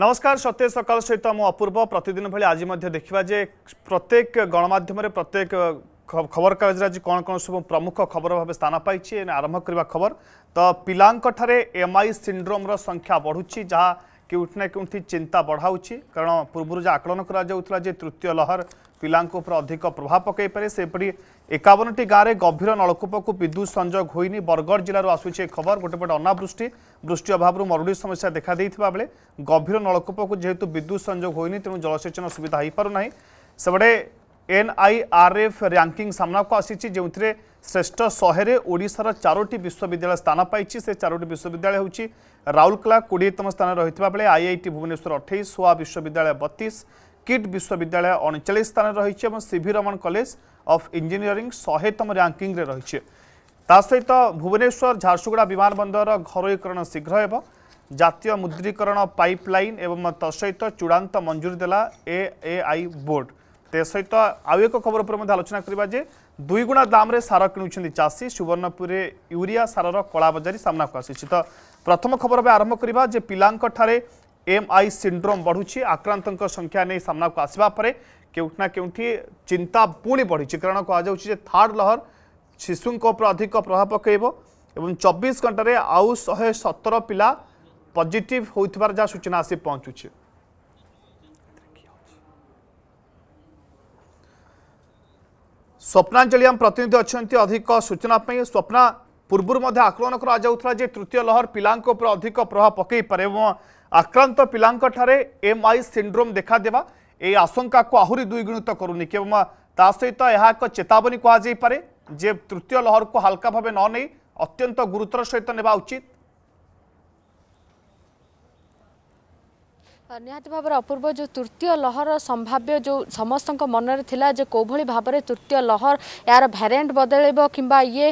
ନମସ୍କାର ସତ୍ୟ ସକାଳ ସହିତ ମୁଁ ଅପୂର୍ବ ପ୍ରତିଦିନ ଭଳି ଆଜି ମଧ୍ୟ ଦେଖିବା ଯେ ପ୍ରତ୍ୟେକ ଗଣମାଧ୍ୟମରେ ପ୍ରତ୍ୟେକ ଖବରକାଗଜରେ ଆଜି କ'ଣ କ'ଣ ସବୁ ପ୍ରମୁଖ ଖବର ଭାବେ ସ୍ଥାନ ପାଇଛି ଆରମ୍ଭ କରିବା ଖବର ତ ପିଲାଙ୍କଠାରେ ଏମ୍ଆଇ ସିଣ୍ଡ୍ରୋମ୍ର ସଂଖ୍ୟା ବଢ଼ୁଛି ଯାହା କେଉଁଠି ନା କେଉଁଠି ଚିନ୍ତା ବଢ଼ାଉଛି କାରଣ ପୂର୍ବରୁ ଯେ ଆକଳନ କରାଯାଉଥିଲା ଯେ ତୃତୀୟ ଲହର ପିଲାଙ୍କ ଉପରେ ଅଧିକ ପ୍ରଭାବ ପକାଇପାରେ ସେପରି ଏକାବନଟି ଗାଁରେ ଗଭୀର ନଳକୂପକୁ ବିଦ୍ୟୁତ୍ ସଂଯୋଗ ହୋଇନି ବରଗଡ଼ ଜିଲ୍ଲାରୁ ଆସୁଛି ଏ ଖବର ଗୋଟେପଟେ ଅନାବୃଷ୍ଟି ବୃଷ୍ଟି ଅଭାବରୁ ମରୁଡ଼ି ସମସ୍ୟା ଦେଖାଦେଇଥିବା ବେଳେ ଗଭୀର ନଳକୂପକୁ ଯେହେତୁ ବିଦ୍ୟୁତ୍ ସଂଯୋଗ ହୋଇନି ତେଣୁ ଜଳସେଚନ ସୁବିଧା ହୋଇପାରୁନାହିଁ ସେପଟେ ଏନ୍ଆଇଆର୍ଏଫ୍ ର୍ୟାଙ୍କିଂ ସାମ୍ନାକୁ ଆସିଛି ଯେଉଁଥିରେ ଶ୍ରେଷ୍ଠ ଶହେରେ ଓଡ଼ିଶାର ଚାରୋଟି ବିଶ୍ୱବିଦ୍ୟାଳୟ ସ୍ଥାନ ପାଇଛି ସେ ଚାରୋଟି ବିଶ୍ୱବିଦ୍ୟାଳୟ ହେଉଛି ରାଉରକେଲା କୋଡ଼ିଏତମ ସ୍ଥାନରେ ରହିଥିବା ବେଳେ ଆଇଆଇଟି ଭୁବନେଶ୍ୱର ଅଠେଇଶ ସୋଆ ବିଶ୍ୱବିଦ୍ୟାଳୟ ବତିଶ কিট বিশ্ববিদ্যালয় অনচাশ স্থানে রয়েছে এবং CV Raman college of engineering শহেতম র্যাঙ্কিংরে রয়েছে তা সহিত ভুবনেশ্বর ঝারসুগুড়া বিমানবন্দর ঘরোইকরণ শীঘ্র হব জাতীয় মুদ্রীকরণ পাইপলাইন এবং তৎসহিত চূড়ান্ত মঞ্জুরি দেলা এএআই বোর্ড তে সহিত আউ এক খবর উপরে মধ্যে আলোচনা করা যে দুই গুণা দামে সার কিণুচ্ছেন চাষী সুবর্ণপুরে ইউরিয়া সারর কলাবজারি সামনাকু আসিছে তো প্রথম খবর আমি আরম্ভ করা যে পিলাঠারে ଏମ୍ଆଇ ସିଣ୍ଡ୍ରୋମ୍ ବଢ଼ୁଛି ଆକ୍ରାନ୍ତଙ୍କ ସଂଖ୍ୟା ନେଇ ସାମ୍ନାକୁ ଆସିବା ପରେ କେଉଁଠି ନା କେଉଁଠି ଚିନ୍ତା ପୁଣି ବଢ଼ିଛି କାରଣ କୁହାଯାଉଛି ଯେ ଥାର୍ଡ଼ ଲହର ଶିଶୁଙ୍କ ଉପରେ ଅଧିକ ପ୍ରଭାବ ପକାଇବ ଏବଂ ଚବିଶ ଘଣ୍ଟାରେ ଆଉ ଶହେ ସତର ପିଲା ପଜିଟିଭ୍ ହୋଇଥିବାର ଯାହା ସୂଚନା ଆସି ପହଞ୍ଚୁଛି ସ୍ୱପ୍ନାଞ୍ଜଳି ଆମ ପ୍ରତିନିଧି ଅଛନ୍ତି ଅଧିକ ସୂଚନା ପାଇଁ ସ୍ୱପ୍ନା ପୂର୍ବରୁ ମଧ୍ୟ ଆକଳନ କରାଯାଉଥିଲା ଯେ ତୃତୀୟ ଲହର ପିଲାଙ୍କ ଉପରେ ଅଧିକ ପ୍ରଭାବ ପକାଇପାରେ ଏବଂ আক্রান্ত পিলাঙ্কঠারে এমআই সিন্ড্রোম দেখাদেবা এই আশঙ্কাকে আহরি দ্বিগুণিত করুনি কেবল তা সহিত এহা এক চেতাবনী কুহযাইপরে যে তৃতীয় লহরক হালকা ভাবে ননেই অত্যন্ত গুরুতর সহিত নেওয়া উচিত ନିହାତି ଭାବରେ ଅପୂର୍ବ ଯେଉଁ ତୃତୀୟ ଲହରର ସମ୍ଭାବ୍ୟ ଯେଉଁ ସମସ୍ତଙ୍କ ମନରେ ଥିଲା ଯେ କେଉଁଭଳି ଭାବରେ ତୃତୀୟ ଲହର ଏହାର ଭ୍ୟାରେଣ୍ଟ ବଦଳେଇବ କିମ୍ବା ଇଏ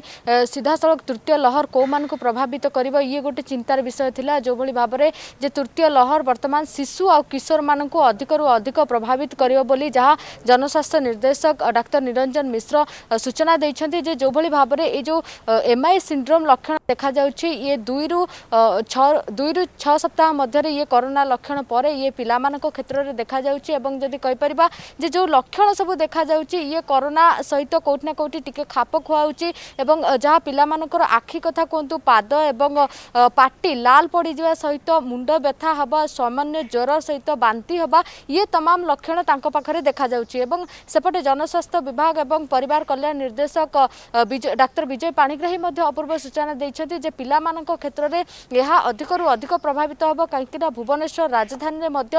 ସିଧାସଳଖ ତୃତୀୟ ଲହର କେଉଁମାନଙ୍କୁ ପ୍ରଭାବିତ କରିବ ଇଏ ଗୋଟେ ଚିନ୍ତାର ବିଷୟ ଥିଲା ଯେଉଁଭଳି ଭାବରେ ଯେ ତୃତୀୟ ଲହର ବର୍ତ୍ତମାନ ଶିଶୁ ଆଉ କିଶୋରମାନଙ୍କୁ ଅଧିକରୁ ଅଧିକ ପ୍ରଭାବିତ କରିବ ବୋଲି ଯାହା ଜନସ୍ୱାସ୍ଥ୍ୟ ନିର୍ଦ୍ଦେଶକ ଡାକ୍ତର ନିରଞ୍ଜନ ମିଶ୍ର ସୂଚନା ଦେଇଛନ୍ତି ଯେ ଯେଉଁଭଳି ଭାବରେ ଏ ଯେଉଁ ଏମ୍ଆଇ ସିଣ୍ଡ୍ରୋମ୍ ଲକ୍ଷଣ ଦେଖାଯାଉଛି ଇଏ ଦୁଇରୁ ଛଅ ଦୁଇରୁ ଛଅ ସପ୍ତାହ ମଧ୍ୟରେ ଇଏ କରୋନା ଲକ୍ଷଣ ପରେ ये पिला क्षेत्र में देखा एवं जदि जे जो लक्षण सब देखा ये कोरोना सहित कौटिना कौटि टी खाप खुआ जहाँ पिला आखि कथा कहतु पाद पटी लाल पड़ जा सहित मुंड व्यथा हे सामान्य ज्वर सहित बांति हे ये तमाम लक्षण तखे देखा सेपटे जनस्वास्थ्य विभाग एवं परिवार कल्याण निर्देशक डाक्टर विजय पाणीग्राही अपूर्व सूचना देखते पिला क्षेत्र में यह अधिक रू अधिक प्रभावित हे कहीं भुवनेश्वर राजधानी ସିଣ୍ଡ୍ରୋମ୍ରେ ମଧ୍ୟ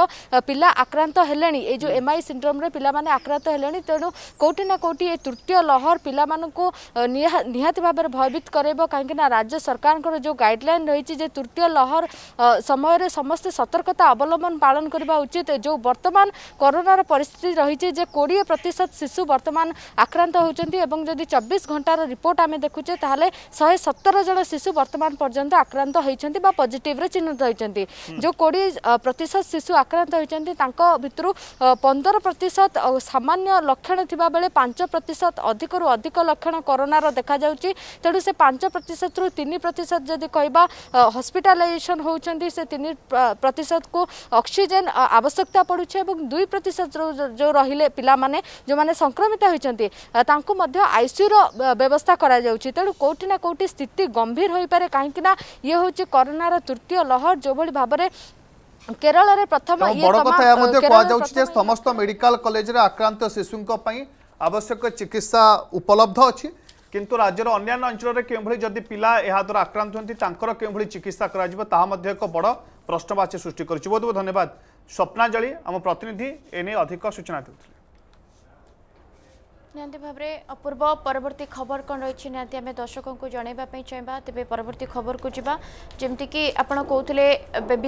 ପିଲା ଆକ୍ରାନ୍ତ ହେଲେଣି ଏଇ ଯେଉଁ ଏମ୍ଆଇ ସିଣ୍ଡ୍ରୋମ୍ରେ ପିଲାମାନେ ଆକ୍ରାନ୍ତ ହେଲେଣି ତେଣୁ କେଉଁଠି ନା କେଉଁଠି ଏ ତୃତୀୟ ଲହର ପିଲାମାନଙ୍କୁ ନିହାତି ଭାବରେ ଭୟଭୀତ କରାଇବ କାହିଁକିନା ରାଜ୍ୟ ସରକାରଙ୍କର ଯେଉଁ ଗାଇଡ଼ଲାଇନ୍ ରହିଛି ଯେ ତୃତୀୟ ଲହର ସମୟରେ ସମସ୍ତେ ସତର୍କତା ଅବଲମ୍ବନ ପାଳନ କରିବା ଉଚିତ ଯେଉଁ ବର୍ତ୍ତମାନ କରୋନାର ପରିସ୍ଥିତି ରହିଛି ଯେ କୋଡ଼ିଏ ପ୍ରତିଶତ ଶିଶୁ ବର୍ତ୍ତମାନ ଆକ୍ରାନ୍ତ ହେଉଛନ୍ତି ଏବଂ ଯଦି ଚବିଶ ଘଣ୍ଟାର ରିପୋର୍ଟ ଆମେ ଦେଖୁଛେ ତାହେଲେ ଶହେ ସତର ଜଣ ଶିଶୁ ବର୍ତ୍ତମାନ ପର୍ଯ୍ୟନ୍ତ ଆକ୍ରାନ୍ତ ହୋଇଛନ୍ତି ବା ପଜିଟିଭ୍ରେ ଚିହ୍ନଟ ହୋଇଛନ୍ତି ଯେଉଁ କୋଡ଼ିଏ ପ୍ରତିଶତ শিশু আক্রান্ত হয়েছেন তাঁর পনেরো প্রতিশত সামান্য লক্ষণ থাকবে পাঁচ প্রতিশত অধিকর অধিক লক্ষণ করোনার দেখা যাচ্ছে তেমন সে পাঁচ প্রতিশত রু তিন প্রতিশত যদি কহা হসপিটালাইজেসন হচ্ছেন সে তিন প্রতিশত কু অক্সিজেন আবশ্যকতা পড়ুছে এবং দুই প্রতিশত যে রহলে পিলা মানে যে সংক্রমিত হয়েছেন তাঁকু আইসিউর ব্যবস্থা করা যাচ্ছে তেমন কোটি না কোটি স্থিতি গম্ভীর হয়ে পড়ে কিনা ইয়ে হচ্ছে করোনার তৃতীয় লহর যেভাবে ভাবে କେରଳରେ ପ୍ରଥମ ବଡ଼ କଥା ଏହା ମଧ୍ୟ କୁହାଯାଉଛି ଯେ ସମସ୍ତ ମେଡିକାଲ କଲେଜରେ ଆକ୍ରାନ୍ତ ଶିଶୁଙ୍କ ପାଇଁ ଆବଶ୍ୟକ ଚିକିତ୍ସା ଉପଲବ୍ଧ ଅଛି କିନ୍ତୁ ରାଜ୍ୟର ଅନ୍ୟାନ୍ୟ ଅଞ୍ଚଳରେ କେଉଁଭଳି ଯଦି ପିଲା ଏହାଦ୍ୱାରା ଆକ୍ରାନ୍ତ ହୁଅନ୍ତି ତାଙ୍କର କେଉଁଭଳି ଚିକିତ୍ସା କରାଯିବ ତାହା ମଧ୍ୟ ଏକ ବଡ଼ ପ୍ରଶ୍ନବାଚୀ ସୃଷ୍ଟି କରୁଛି ବହୁତ ବହୁତ ଧନ୍ୟବାଦ ସ୍ୱପ୍ନାଜଳି ଆମ ପ୍ରତିନିଧି ଏନେଇ ଅଧିକ ସୂଚନା ଦେଉଥିଲେ ନିହାତି ଭାବରେ ଅପୂର୍ବ ପରବର୍ତ୍ତୀ ଖବର କ'ଣ ରହିଛି ନିହାତି ଆମେ ଦର୍ଶକଙ୍କୁ ଜଣାଇବା ପାଇଁ ଚାହିଁବା ତେବେ ପରବର୍ତ୍ତୀ ଖବରକୁ ଯିବା ଯେମିତିକି ଆପଣ କହୁଥିଲେ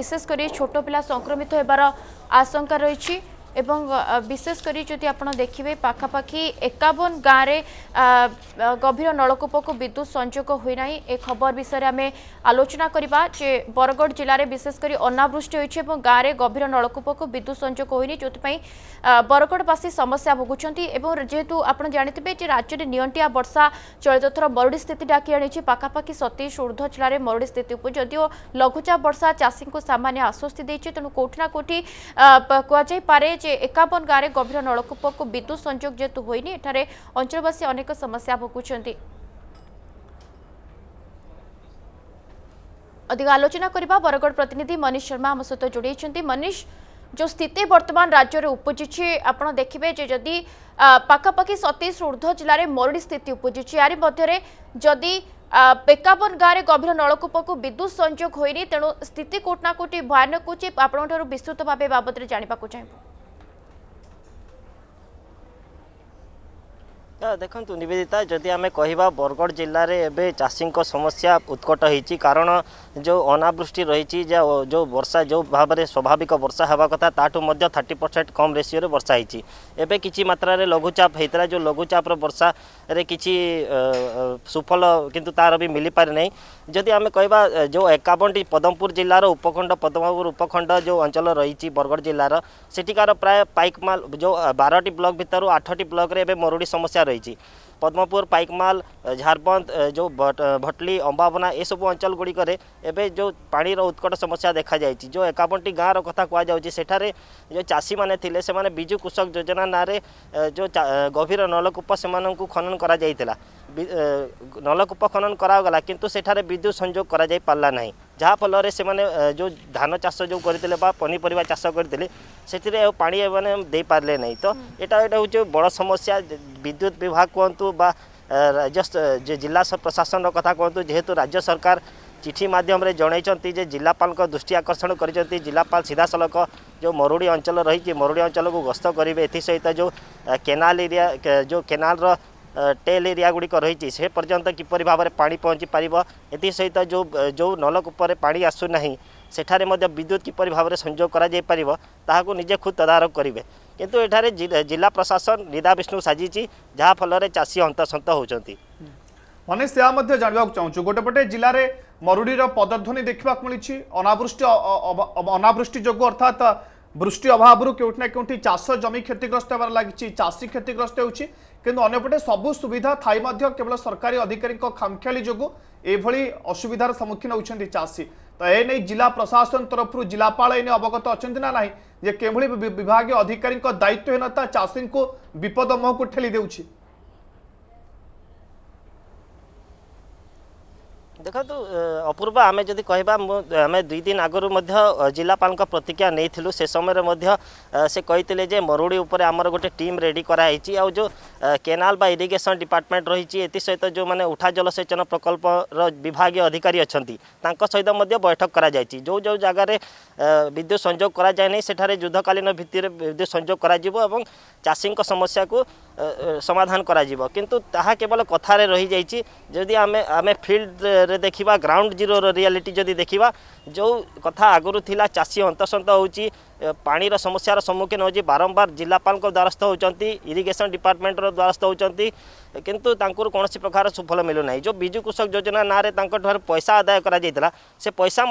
ବିଶେଷ କରି ଛୋଟ ପିଲା ସଂକ୍ରମିତ ହେବାର ଆଶଙ୍କା ରହିଛି এবং বিশেষ করে যদি আপনার দেখবে পাখাপাখি একাবন গাঁরে গভীর নলকূপকে বিদ্যুৎ সংযোগ হয়ে না এ খবর বিষয়ে আমি আলোচনা করা যে বরগড় জেলার বিশেষ করে অনাবৃষ্টি হয়েছে এবং গাঁরে গভীর নলকূপকে বিদ্যুৎ সংযোগ হয়নি যেপাই বরগড়বাসী সমস্যা ভোগুচ্ছেন এবং যেহেতু আপনার জাঁথিবে যে রাজ্যের নিয়ন্টিয়া বর্ষা চলিত থর মরুড়ি স্থিতি ডাকি আনিছে পাখাপাখি সতীশ ঊর্ধ্ব জেলার মরুড়ি স্থিতি যদিও লঘুচাপ বর্ষা চাষী সামান্য আশ্বস্তি দিয়েছে তেমন কোটি না কোটি কুযাই পারে যে একাবন গাঁরে গভীর নলকূপক বিদ্যুৎ সংযোগ যেহেতু হয়নি এখানে অঞ্চলবাসী অনেক সমস্যা ভোগুচ্ছেন অধিক আলোচনা করা বরগড় প্রতিনিধি মনীষ শর্মা আম সহ যোড়াইছেন মনীষ যে স্থিতি বর্তমান রাজ্যের উপজিছে আপনার দেখবে যে যদি পাখাপাখি সতেইশ ঊর্ধ্ব জেলার মরুড়ি স্থিতি উপজিছে ইয়ারি মধ্যে যদি বেকাবন গাঁরে গভীর নলকূপকু বিদ্যুৎ সংযোগ হয়নি তেণু স্থিতি কোটি না কোটি ভয়ানক হচ্ছে আপনার বিস্তৃত ভাবে বাবদে জাঁয়া চাহিব देखु नवेदिता जदि आम कह बरगढ़ जिले में एवं चाषी समस्या उत्कट कारण जो अनावृष्टि रही जो वर्षा जो भाव में स्वाभाविक वर्षा हवा कथा ताटी परसेंट कम रेसीो वर्षा होती एवं किसी मात्र लघुचाप होता जो लघुचापर वर्षा कि सुफल कितु तार भी मिल पारे ना जदि आम कह जो एकवन पदमपुर जिलार उपखंड पदमपुर उपखंड जो अंचल रही बरगढ़ जिलार सेठिकार प्राय पाइकमाल जो बारटी ब्लक भितर आठटी ब्लक्रे मरुड़ी समस्या ରହିଛି ପଦ୍ମପୁର ପାଇକମାଲ ଝାରବନ୍ଦ ଯେଉଁ ଭଟଲି ଅମ୍ବାବନା ଏସବୁ ଅଞ୍ଚଳ ଗୁଡ଼ିକରେ ଏବେ ଯେଉଁ ପାଣିର ଉତ୍କଟ ସମସ୍ୟା ଦେଖାଯାଇଛି ଯେଉଁ ଏକାବନଟି ଗାଁର କଥା କୁହାଯାଉଛି ସେଠାରେ ଯେଉଁ ଚାଷୀମାନେ ଥିଲେ ସେମାନେ ବିଜୁ କୃଷକ ଯୋଜନା ନାଁରେ ଯେଉଁ ଗଭୀର ନଳକୂପ ସେମାନଙ୍କୁ ଖନନ କରାଯାଇଥିଲା ନଳକୂପ ଖନନ କରାଗଲା କିନ୍ତୁ ସେଠାରେ ବିଦ୍ୟୁତ ସଂଯୋଗ କରାଯାଇ ପାରିଲା ନାହିଁ जहाँफल से मैंने जो धान चाष जो करते पनीपरिया चाष करते से पा मैंने दे पारे ना तो यहाँ यहाँ हूँ बड़ समस्या विद्युत विभाग कहतु बा राज्य जिला प्रशासन कथा कहतु जेहेतु राज्य सरकार चिठी मध्यम जनई जिलापा दृष्टि आकर्षण कर जिलापाल सीधा सड़क जो मरुड़ी अंचल रही मरुड़ी अंचल को गस्त करेंगे एथस जो केनाल एरिया जो केनाल रहा टेल एरिया गुड़िक रही से पर्यटन किपर भाव में पा पहुँची पार एस सहित जो जो नलकूप पा आसुना सेठे विद्युत किपर भाव में संजोग करजे खुद तदारख करेंगे किंतु यठार जिला प्रशासन निदा विष्णु साजिश जहाँ फल चाषी अंतसत हो मनीष से जानवाक चाहूँ गोटेपटे जिले में मरुड़ पदध्वनि देखा मिली अनावृष्टि अनावृष्टि जो अर्थात वृष्टि अभाव क्योंकि ना क्योंकि चाष जमी क्षतिग्रस्त होगी चाषी क्षतिग्रस्त होती କିନ୍ତୁ ଅନ୍ୟପଟେ ସବୁ ସୁବିଧା ଥାଇ ମଧ୍ୟ କେବଳ ସରକାରୀ ଅଧିକାରୀଙ୍କ ଖାମଖିଆଲି ଯୋଗୁଁ ଏଭଳି ଅସୁବିଧାର ସମ୍ମୁଖୀନ ହୋଇଛନ୍ତି ଚାଷୀ ତ ଏ ନେଇ ଜିଲ୍ଲା ପ୍ରଶାସନ ତରଫରୁ ଜିଲ୍ଲାପାଳ ଏନେ ଅବଗତ ଅଛନ୍ତି ନା ନାହିଁ ଯେ କିଭଳି ବିଭାଗୀୟ ଅଧିକାରୀଙ୍କ ଦାୟିତ୍ୱହୀନତା ଚାଷୀଙ୍କୁ ବିପଦ ମୁହଁକୁ ଠେଲି ଦେଉଛି ଦେଖନ୍ତୁ ଅପୂର୍ବ ଆମେ ଯଦି କହିବା ମୁଁ ଆମେ ଦୁଇ ଦିନ ଆଗରୁ ମଧ୍ୟ ଜିଲ୍ଲାପାଳଙ୍କ ପ୍ରତିକ୍ରିୟା ନେଇଥିଲୁ ସେ ସମୟରେ ମଧ୍ୟ ସେ କହିଥିଲେ ଯେ ମରୁଡ଼ି ଉପରେ ଆମର ଗୋଟେ ଟିମ୍ ରେଡ଼ି କରାହେଇଛି ଆଉ ଯେଉଁ କେନାଲ ବା ଇରିଗେସନ୍ ଡିପାର୍ଟମେଣ୍ଟ ରହିଛି ଏଥିସହିତ ଯେଉଁମାନେ ଉଠା ଜଳସେଚନ ପ୍ରକଳ୍ପର ବିଭାଗୀୟ ଅଧିକାରୀ ଅଛନ୍ତି ତାଙ୍କ ସହିତ ମଧ୍ୟ ବୈଠକ କରାଯାଇଛି ଯେଉଁ ଯେଉଁ ଜାଗାରେ ବିଦ୍ୟୁତ ସଂଯୋଗ କରାଯାଏ ନାହିଁ ସେଠାରେ ଯୁଦ୍ଧକାଳୀନ ଭିତ୍ତିରେ ବିଦ୍ୟୁତ ସଂଯୋଗ କରାଯିବ ଏବଂ ଚାଷୀଙ୍କ ସମସ୍ୟାକୁ সমাধান করা যাব কিন্তু তাহা কেবল কথারে রহি যাইছি যদি আমি আমি ফিল্ডরে দেখিবা গ্রাউন্ড জিরোর রিয়ালিটি যদি দেখিবা যে কথা আগরু লা চাষী অন্তঃসন্ত হচ্ছে पानीर समस्या सम्मुखीन होती बारंबार जिलापाल द्वारस्थ होती इरीगेसन डिपार्टमेंटर द्वारस्थ होती कितु तर कौन प्रकार सुफल मिलूना जो विजु कृषक योजना ना ठार पैसा आदाय कर से पैसा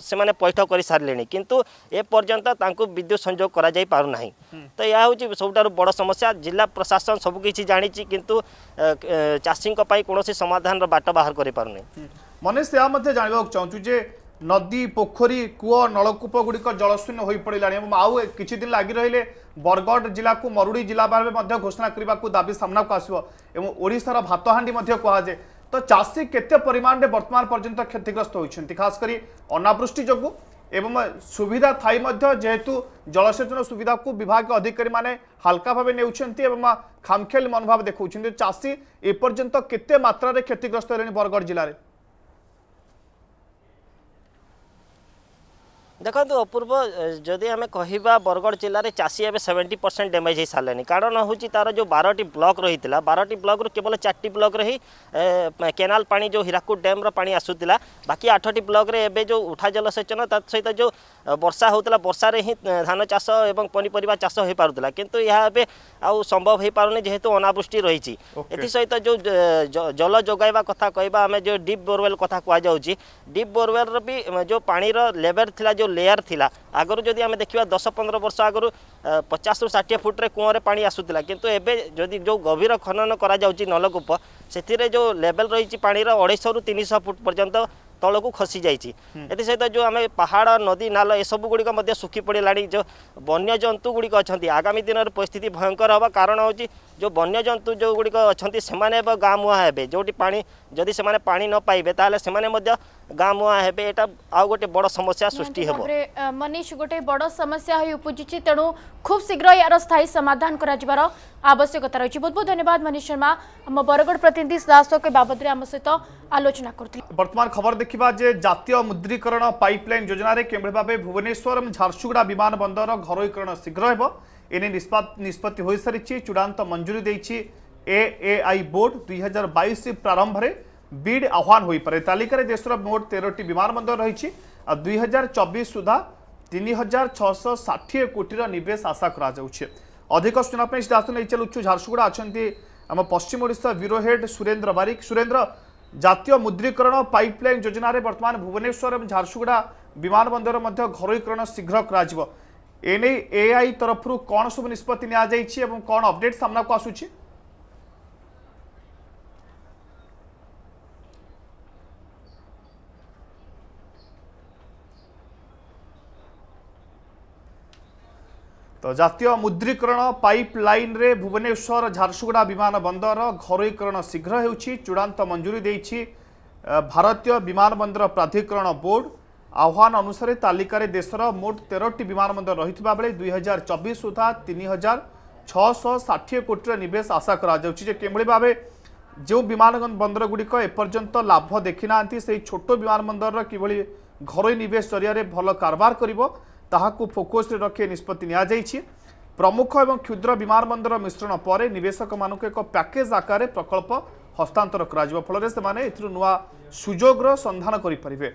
से पैठ कर सारे कि एपर्तंत विद्युत संयोग कर तो यह हूँ सब बड़ समस्या जिला प्रशासन सबकि जाणी कितु चाषी कौन समाधान बाट बाहर कर मनीष यह जानवाक चाहूँ নদী পোখরী কূয় নলকূপগুড়িক জলশূন্য হয়ে পড়া এবং আউ কিছুদিন লাগি রহলে বরগড় জেলাকে মরুড়ি জেলা ভাবে ঘোষণা করা দাবি সামনাকু আসব এবং ওড়শার ভাতহাণ্ডি কুহযায় তো চাষী কেতে পরিমাণে বর্তমান পর্যন্ত ক্ষতিগ্রস্ত হয়েছেন খাস করে অনাবৃষ্টি যোগ এবং সুবিধা থাই যেহেতু জলসেচন সুবিধাকে বিভাগীয় অধিকারী মানে হালকা ভাবে নেউছেন এবং খামখেয়ালি মনোভাব দেখছেন চাষী এপর্যন্ত কেতে মাত্রায় ক্ষতিগ্রস্ত হলেন বরগড় জেলায় ଦେଖନ୍ତୁ ଅପୂର୍ବ ଯଦି ଆମେ କହିବା ବରଗଡ଼ ଜିଲ୍ଲାରେ ଚାଷୀ ଏବେ ସେଭେଣ୍ଟି ପରସେଣ୍ଟ ଡ୍ୟାମେଜ୍ ହୋଇସାରିଲେଣି କାରଣ ହେଉଛି ତା'ର ଯେଉଁ ବାରଟି ବ୍ଲକ୍ ରହିଥିଲା ବାରଟି ବ୍ଲକ୍ରୁ କେବଳ ଚାରିଟି ବ୍ଲକ୍ରେ ହିଁ କେନାଲ ପାଣି ଯେଉଁ ହୀରାକୁଦ ଡ୍ୟାମ୍ର ପାଣି ଆସୁଥିଲା ବାକି ଆଠଟି ବ୍ଲକ୍ରେ ଏବେ ଯେଉଁ ଉଠା ଜଳସେଚନ ତା ସହିତ ଯେଉଁ ବର୍ଷା ହେଉଥିଲା ବର୍ଷାରେ ହିଁ ଧାନ ଚାଷ ଏବଂ ପନିପରିବା ଚାଷ ହୋଇପାରୁଥିଲା କିନ୍ତୁ ଏହା ଏବେ ଆଉ ସମ୍ଭବ ହୋଇପାରୁନି ଯେହେତୁ ଅନାବୃଷ୍ଟି ରହିଛି ଏଥିସହିତ ଯେଉଁ ଜଳ ଯୋଗାଇବା କଥା କହିବା ଆମେ ଯେଉଁ ଡିପ୍ ବୋରୱେଲ୍ କଥା କୁହାଯାଉଛି ଡିପ୍ ବୋରୱେଲ୍ର ବି ଯେଉଁ ପାଣିର ଲେଭେଲ୍ ଥିଲା ଯେଉଁ लेयर थी आगर जदि आम देखा दस पंद्रह वर्ष आगर पचास रु षाठी फुट्रे कूँ पा आसूला कितु एवं जो जो गभीर खनन कर नलकूप से जो लेवल रही पाँर अढ़ेश रु तीन शह फुट पर्यटन तल को खसी जाती एस सहित जो आम पहाड़ नदी नाल युव गुड़िकुखी पड़ेगा जो वन्यजंतु गुड़िक अच्छा आगामी दिन में भयंकर हाँ कारण हूँ जो वन्यजंतु जो गुड़िक अच्छा से गाँ मुहाँ हे जो पा ଯଦି ସେମାନେ ପାଣି ନ ପାଇବେ ତାହେଲେ ସେମାନେ ମଧ୍ୟ ଗାଁ ମୁହାଁ ହେବେ ଏଇଟା ଆଉ ଗୋଟେ ବଡ଼ ସମସ୍ୟା ସୃଷ୍ଟି ହେବ ମନୀଷ ଗୋଟେ ବଡ଼ ସମସ୍ୟା ହୋଇ ଉପୁଜିଛି ତେଣୁ ଖୁବ୍ ଶୀଘ୍ର ଏହାର ସ୍ଥାୟୀ ସମାଧାନ କରାଯିବାର ଆବଶ୍ୟକତା ରହିଛି ବହୁତ ବହୁତ ଧନ୍ୟବାଦ ମନୀଷ ଶର୍ମା ଆମ ବରଗଡ଼ ପ୍ରତିନିଧି ସଦାଶୋକ ବାବଦରେ ଆମ ସହିତ ଆଲୋଚନା କରୁଥିଲେ ବର୍ତ୍ତମାନ ଖବର ଦେଖିବା ଯେ ଜାତୀୟ ମୁଦ୍ରୀକରଣ ପାଇପଲାଇନ୍ ଯୋଜନାରେ କେଉଁଭଳି ଭାବେ ଭୁବନେଶ୍ୱର ଏବଂ ଝାରସୁଗୁଡ଼ା ବିମାନ ବନ୍ଦର ଘରୋଇକରଣ ଶୀଘ୍ର ହେବ ଏନେଇ ନିଷ୍ପତ୍ତି ହୋଇସାରିଛି ଚୂଡ଼ାନ୍ତ ମଞ୍ଜୁରୀ ଦେଇଛି এএআই বোর্ড দুই হাজার বাইশ প্রারম্ভে বিড আহ্বান হয়ে তালিকায় দেশের মোট তেরোটি বিমানবন্দর রয়েছে আর দুই হাজার চবিশ সুদ্ধা তিন হাজার ছশ ষাঠিয়ে কোটির নিবেশ আশা করা যাচ্ছে অধিক শুনা সিধা আসুন এই চালুচ্ছু ঝারসুগুড়া অনেক আম পশ্চিম ওড়শা ব্যুরো হেড সুরেন্দ্র বারিক সুরেন্দ্র জাতীয় মুদ্রীকরণ পাইপলাইন যোজনার বর্তমান ভুবনেশ্বর এবং ঝারসুগুড়া বিমানবন্দর মধ্যে ঘরোইকরণ শীঘ্র করা এনে এআই তরফর কণ সব নিষ্পতি নিয়ে এবং কণ অপডেট সামনাকু আসুছে তো জাতীয় মুদ্রীকরণ পাইপ লাইন্রে ভুবনেশ্বর ঝারসুগুড়া বিমান বন্দর ঘরোইকরণ শীঘ্র হচ্ছে চূড়ান্ত মঞ্জুরি দিয়েছে ভারতীয় বিমান বন্দর প্রাধিকরণ বোর্ড আহ্বান অনুসারে তালিকার দেশের মোট তেরটি বিমান বন্দর রয়েছে বেড়ে দুই হাজার চবিশ সুদ্ধা তিন হাজার ছশ ষাঠিয়ে কোটির নিবেশ আশা করা যাচ্ছে যে কিভাবে ভাবে যে বিমান বন্দরগুড়ি এপর্যন্ত লাভ দেখি না সেই ছোট বিমান বন্দর কিভাবে ঘরোই নিবেশ জরিয়া ভাল কারবার করব ତାହାକୁ ଫୋକସ୍ରେ ରଖି ନିଷ୍ପତ୍ତି ନିଆଯାଇଛି ପ୍ରମୁଖ ଏବଂ କ୍ଷୁଦ୍ର ବିମାନ ବନ୍ଦର ମିଶ୍ରଣ ପରେ ନିବେଶକମାନଙ୍କୁ ଏକ ପ୍ୟାକେଜ୍ ଆକାରରେ ପ୍ରକଳ୍ପ ହସ୍ତାନ୍ତର କରାଯିବ ଫଳରେ ସେମାନେ ଏଥିରୁ ନୂଆ ସୁଯୋଗର ସନ୍ଧାନ କରିପାରିବେ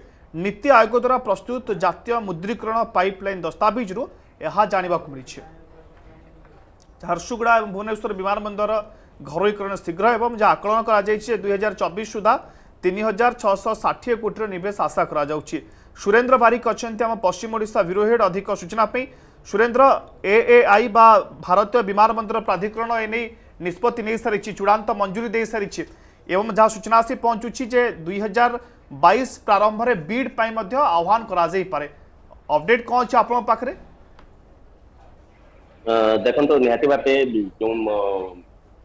ନୀତି ଆୟୋଗ ଦ୍ୱାରା ପ୍ରସ୍ତୁତ ଜାତୀୟ ମୁଦ୍ରିକରଣ ପାଇପ୍ ଲାଇନ୍ ଦସ୍ତାବିଜରୁ ଏହା ଜାଣିବାକୁ ମିଳିଛି ଝାରସୁଗୁଡ଼ା ଏବଂ ଭୁବନେଶ୍ୱର ବିମାନ ବନ୍ଦର ଘରୋଇକରଣ ଶୀଘ୍ର ହେବ ଏବଂ ଯାହା ଆକଳନ କରାଯାଇଛି ଦୁଇ ହଜାର ଚବିଶ ସୁଦ୍ଧା ତିନି ହଜାର ଛଅଶହ ଷାଠିଏ କୋଟିର ନିବେଶ ଆଶା କରାଯାଉଛି সুরেন্দ্র বারিক অনেক আমার পশ্চিম ওড়শা ব্যুরো হেড অধিক সূচনা সুরেন্দ্র এএআই বা ভারতীয় বিমানবন্দর প্রাধিকরণ এনে নিষ্পতি নিয়ে সারিছে চূড়ান্ত মঞ্জুরি দিয়ে সারিছে এবং যা সূচনা আসি পঞ্চুছি যে দুই হাজার বাইশ প্রারম্ভে বিড পাই আহ্বান করা যাইপরে অপডেট কম অছে আপনার পাখে দেখুন নিহতি ভাবে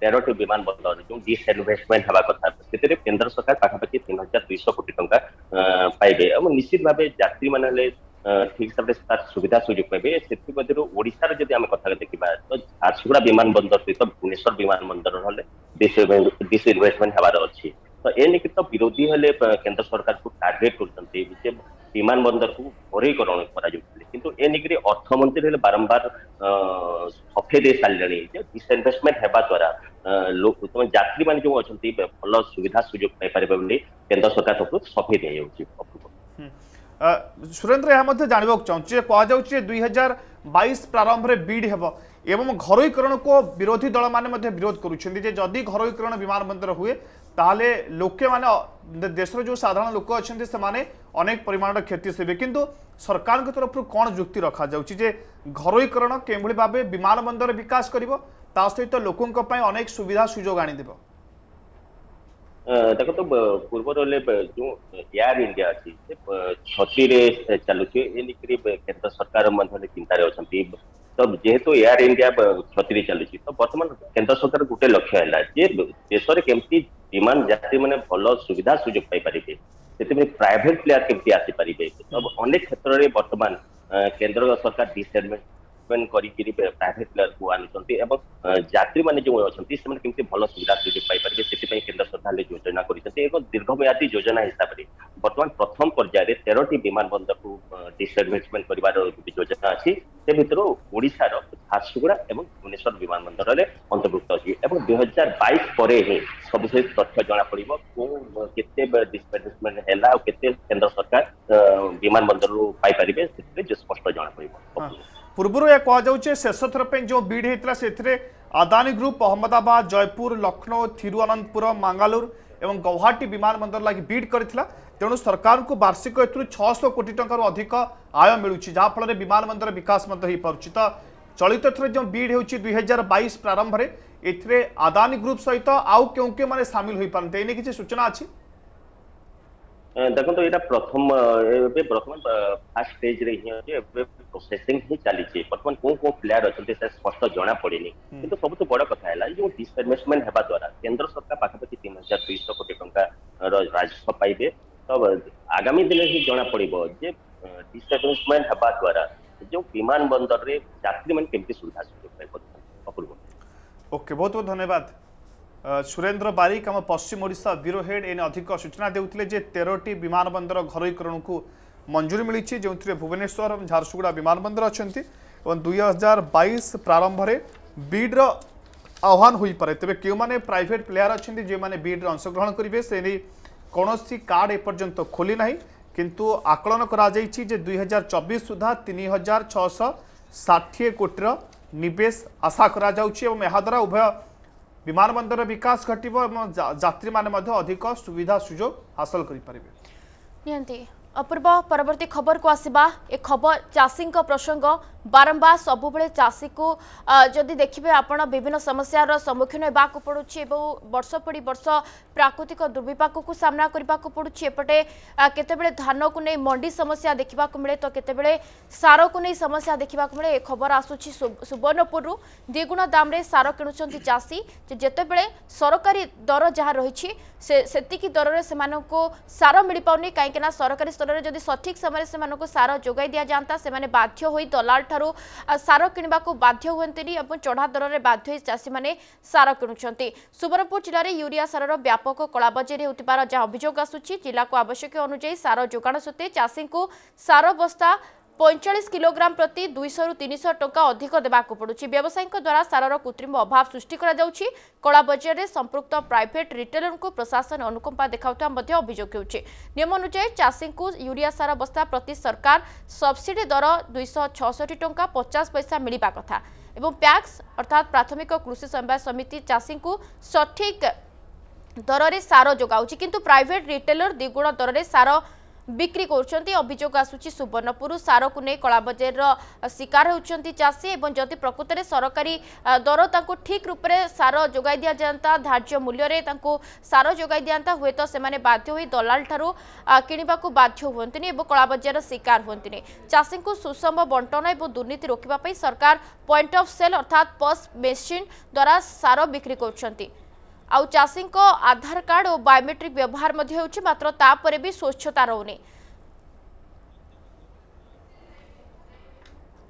তেরোটি বিমান বন্দর যে ডিসেল ইনভেস্টমেন্ট হওয়া কথা সেতরে কেন্দ্র সরকার পাখাপাখি তিন হাজার দুইশ কোটি টঙ্কা পাইবে এবং নিশ্চিত ভাবে যাত্রী মানে হলে ଠିକ ହିସାବରେ ତାର ସୁବିଧା ସୁଯୋଗ ପାଇବେ ସେଥିମଧ୍ୟରୁ ଓଡ଼ିଶାର ଯଦି ଆମେ କଥା ଦେଖିବା ତ ଝାରସୁଗୁଡ଼ା ବିମାନ ବନ୍ଦର ସହିତ ଭୁବନେଶ୍ୱର ବିମାନ ବନ୍ଦର ହେଲେ ଡିସ୍ଇନଭେଷ୍ଟମେଣ୍ଟ ହେବାର ଅଛି ତ ଏ ନେଇକି ତ ବିରୋଧୀ ହେଲେ କେନ୍ଦ୍ର ସରକାରକୁ ଟାର୍ଗେଟ କରୁଛନ୍ତି ଯେ ବିମାନବନ୍ଦରକୁ ଘରୋଇକରଣ କରାଯାଉଥିଲେ କିନ୍ତୁ ଏ ନେଇକରି ଅର୍ଥମନ୍ତ୍ରୀ ହେଲେ ବାରମ୍ବାର ସଫେଇ ଦେଇ ସାରିଲେଣି ଯେ ଡିସଇନଭେଷ୍ଟମେଣ୍ଟ ହେବା ଦ୍ୱାରା ତମ ଯାତ୍ରୀମାନେ ଯୋଉ ଅଛନ୍ତି ଭଲ ସୁବିଧା ସୁଯୋଗ ପାଇପାରିବେ ବୋଲି କେନ୍ଦ୍ର ସରକାର ତରଫରୁ ସଫେଇ ଦିଆଯାଉଛି ସୁରେନ୍ଦ୍ର ଏହା ମଧ୍ୟ ଜାଣିବାକୁ ଚାହୁଁଛି ଯେ କୁହାଯାଉଛି ଯେ ଦୁଇ ହଜାର ବାଇଶ ପ୍ରାରମ୍ଭରେ ବିଡ୍ ହେବ एवं घरकरण को विरोधी दल मैंने विरोध करुँचि घरकरण विमानबंदर हुए ताले लोके माने देशर जो साधारण लोक अच्छा सेनेक परिमाण क्षति सेवे कि सरकार के तरफ कौन जुक्ति रखा जाए घरकरण के भाव विमानबंदर विकास कर सहित लोकों पर अनेक सुविधा सुजोग आनीद देखो तो पूर्व जो एयर इंडिया अच्छी क्षति चलुचे केन्द्र सरकार चिंतार अच्छा तो जेहेतु एयार इंडिया क्षति चलती तो बर्तमान केन्द्र सरकार गोटे लक्ष्य है देश में कमी विमान जी मैंने भल सुविधा सुजोग पारे से प्राइट प्लेयर कमी आसीपारे तो अनेक क्षेत्र में बर्तमान केन्द्र सरकार डिसेडमेंट ଟ୍ରିଟମେଣ୍ଟ କରିକିରି ପ୍ରାଇଭେଟ୍ ପ୍ଲେୟରକୁ ଆଣୁଛନ୍ତି ଏବଂ ଯାତ୍ରୀମାନେ ଯେଉଁ ଅଛନ୍ତି ସେମାନେ କେମିତି ଭଲ ସୁବିଧା ସୁଯୋଗ ପାଇପାରିବେ ସେଥିପାଇଁ କେନ୍ଦ୍ର ସରକାର ଯୋଜନା କରିଛନ୍ତି ଏକ ଦୀର୍ଘମିଆଦୀ ଯୋଜନା ହିସାବରେ ବର୍ତ୍ତମାନ ପ୍ରଥମ ପର୍ଯ୍ୟାୟରେ ତେରଟି ବିମାନ ବନ୍ଦରକୁ ଡିସଏଡଭେଷ୍ଟମେଣ୍ଟ କରିବାର ଯୋଜନା ଅଛି ସେ ଭିତରୁ ଓଡ଼ିଶାର ଝାରସୁଗୁଡ଼ା ଏବଂ ଭୁବନେଶ୍ୱର ବିମାନ ବନ୍ଦରରେ ଅନ୍ତର୍ଭୁକ୍ତ ଅଛି ଏବଂ ଦୁଇ ହଜାର ବାଇଶ ପରେ ହିଁ ସବୁସେ ତଥ୍ୟ ଜଣାପଡ଼ିବ କେଉଁ କେତେ ଡିସଏଡଭେଷ୍ଟମେଣ୍ଟ ହେଲା ଆଉ କେତେ କେନ୍ଦ୍ର ସରକାର ବିମାନ ବନ୍ଦରରୁ ପାଇପାରିବେ ସେଥିରେ ସ୍ପଷ୍ଟ ଜଣାପଡ଼ିବ पूर्व यह कहुचे शेष थर पर जो बीड होता से आदानी ग्रुप अहमदाबाद जयपुर लक्षौ थिरुअनंतपुर मांगालोर और गौहाटी विमानबंदर लगी बीड कर तेणु सरकार को वार्षिक ए छःश कोटी टिक आय मिलू जहाँफल बंदर विकास हो तो चलित थर जो बीड हो दुई हजार बैस प्रारंभ में एथेर आदानी ग्रुप सहित आउ क्यों क्यों मैंने सामिल हो पारे इन्हें किसी सूचना अच्छी देखो तो ये प्रथम प्रथम फास्ट स्टेज प्रोसेसिंग ही चली बर्तमान कौन कौन प्लेयर अच्छे स्पष्ट जना पड़े कि सब तो बड़ कथा जो डिसमेंट हवा द्वारा केन्द्र सरकार पाखापाखि तीन हजार दुश कोटी टकर राजस्व पाइबे तो आगामी दिन ही जना पड़ो जे डिसमेंट हवा द्वारा जो विमान बंदर में जात्री मैंने केमती सुविधा सुबह अपूर्व ओके बहुत बहुत धन्यवाद सुरेन्द्र बारिक आम पश्चिम ओडा ब्यूरो हेड एने अधिक सूचना देते तेरि बंदर घरकरण को मंजूरी मिली जो थे भुवनेश्वर और झारसुगुड़ा विमानबंदर अच्छा दुई हजार बैस प्रारंभ में बीड्र आहवान हो पाए तेज क्यों प्राइट प्लेयार अच्छा जो मैंने बीड्रे अंशग्रहण करेंगे से नहीं कौन कार्ड एपर्तंत खोली ना किंतु आकलन कर दुई हजार चबीस सुधा तीन हजार छः षाठी कोटीर नवेश आशा करा द्वारा उभय ବିମାନବନ୍ଦର ବିକାଶ ଘଟିବ ଏବଂ ଯାତ୍ରୀମାନେ ମଧ୍ୟ ଅଧିକ ସୁବିଧା ସୁଯୋଗ ହାସଲ କରିପାରିବେ ନିହାତି ଅପୂର୍ବ ପରବର୍ତ୍ତୀ ଖବରକୁ ଆସିବା ଏ ଖବର ଚାଷୀଙ୍କ ପ୍ରସଙ୍ଗ বারম্বার সবুলে চাষীকে যদি দেখবে আপনার বিভিন্ন সমস্যার সম্মুখীন হওয়া পড়ুছে এবং বর্ষ পড়ি বর্ষ প্রাকৃতিক দুর্বিপাকু সামনা করা পড়ুছে এপটে কেতবে ধানকু নিয়ে মন্ডি সমস্যা দেখা মিলে তো কেতবে সারকু নিয়ে সমস্যা দেখা মিলে এ খবর আসুচি সুবর্ণপুর দ্বিগুণ দামে সার কিণুচার চাষী যে যেতবে সরকারি দর যা রয়েছে সেতিকি দরের সে সার মিপাউনি কিনা সরকারি স্তরের যদি সঠিক সময় সে সার যোগাই দিয়া যা সে বাধ্য হয়ে দলাল ଠାରୁ ସାର କିଣିବାକୁ ବାଧ୍ୟ ହୁଅନ୍ତିନି ଏବଂ ଚଢ଼ା ଦରରେ ବାଧ୍ୟ ହୋଇ ଚାଷୀମାନେ ସାର କିଣୁଛନ୍ତି ସୁବର୍ଣ୍ଣପୁର ଜିଲ୍ଲାରେ ୟୁରିଆ ସାରର ବ୍ୟାପକ କଳାବଜାରୀ ହେଉଥିବାର ଯାହା ଅଭିଯୋଗ ଆସୁଛି ଜିଲ୍ଲାକୁ ଆବଶ୍ୟକ ଅନୁଯାୟୀ ସାର ଯୋଗାଣ ସତ୍ତ୍ୱେ ଚାଷୀଙ୍କୁ ସାର ବସ୍ତା ପଇଁଚାଳିଶ କିଲୋଗ୍ରାମ ପ୍ରତି ଦୁଇଶହରୁ ତିନିଶହ ଟଙ୍କା ଅଧିକ ଦେବାକୁ ପଡ଼ୁଛି ବ୍ୟବସାୟୀଙ୍କ ଦ୍ୱାରା ସାରର କୃତ୍ରିମ ଅଭାବ ସୃଷ୍ଟି କରାଯାଉଛି କଳା ବଜାରରେ ସମ୍ପୃକ୍ତ ପ୍ରାଇଭେଟ୍ ରିଟେଲରଙ୍କୁ ପ୍ରଶାସନ ଅନୁକମ୍ପା ଦେଖାଉଥିବା ମଧ୍ୟ ଅଭିଯୋଗ ହେଉଛି ନିୟମ ଅନୁଯାୟୀ ଚାଷୀଙ୍କୁ ୟୁରିଆ ସାର ବସ୍ତା ପ୍ରତି ସରକାର ସବସିଡି ଦର ଦୁଇଶହ ଛଅଷଠି ଟଙ୍କା ପଚାଶ ପଇସା ମିଳିବା କଥା ଏବଂ ପ୍ୟାକ୍ସ ଅର୍ଥାତ୍ ପ୍ରାଥମିକ କୃଷି ସମବାୟ ସମିତି ଚାଷୀଙ୍କୁ ସଠିକ୍ ଦରରେ ସାର ଯୋଗାଉଛି କିନ୍ତୁ ପ୍ରାଇଭେଟ୍ ରିଟେଲର ଦ୍ୱିଗୁଣ ଦରରେ ସାର বিক্রি করছেন অভিযোগ আসুচি সুবর্ণপুর সারকু নিয়ে কলাবজারের শিকার হচ্ছেন চাষী এবং যদি প্রকৃতরে সরকারি দর তা ঠিক রূপে সার যোগাই দিয়া যাতা ধার্য মূল্যের তা সার যোগাই দিয়াতা হুয়েত সে বাধ্য হয়ে দলাল ঠার কিণবা বাধ্য হুঁতি এবং কলাবজারের শিকার হুঁতি চাষী সুষম বণ্টন এবং দুর্নীতি রোকা সরকার পয়েন্ট অফ সেল অর্থাৎ পস মেসিন দ্বারা সার বিক্রি করছেন ଆଉ ଚାଷୀଙ୍କ ଆଧାର କାର୍ଡ ଓ ବାୟୋମେଟ୍ରିକ ବ୍ୟବହାର ମଧ୍ୟ ହେଉଛି ମାତ୍ର ତାପରେ ବି ସ୍ୱଚ୍ଛତା ରହୁନି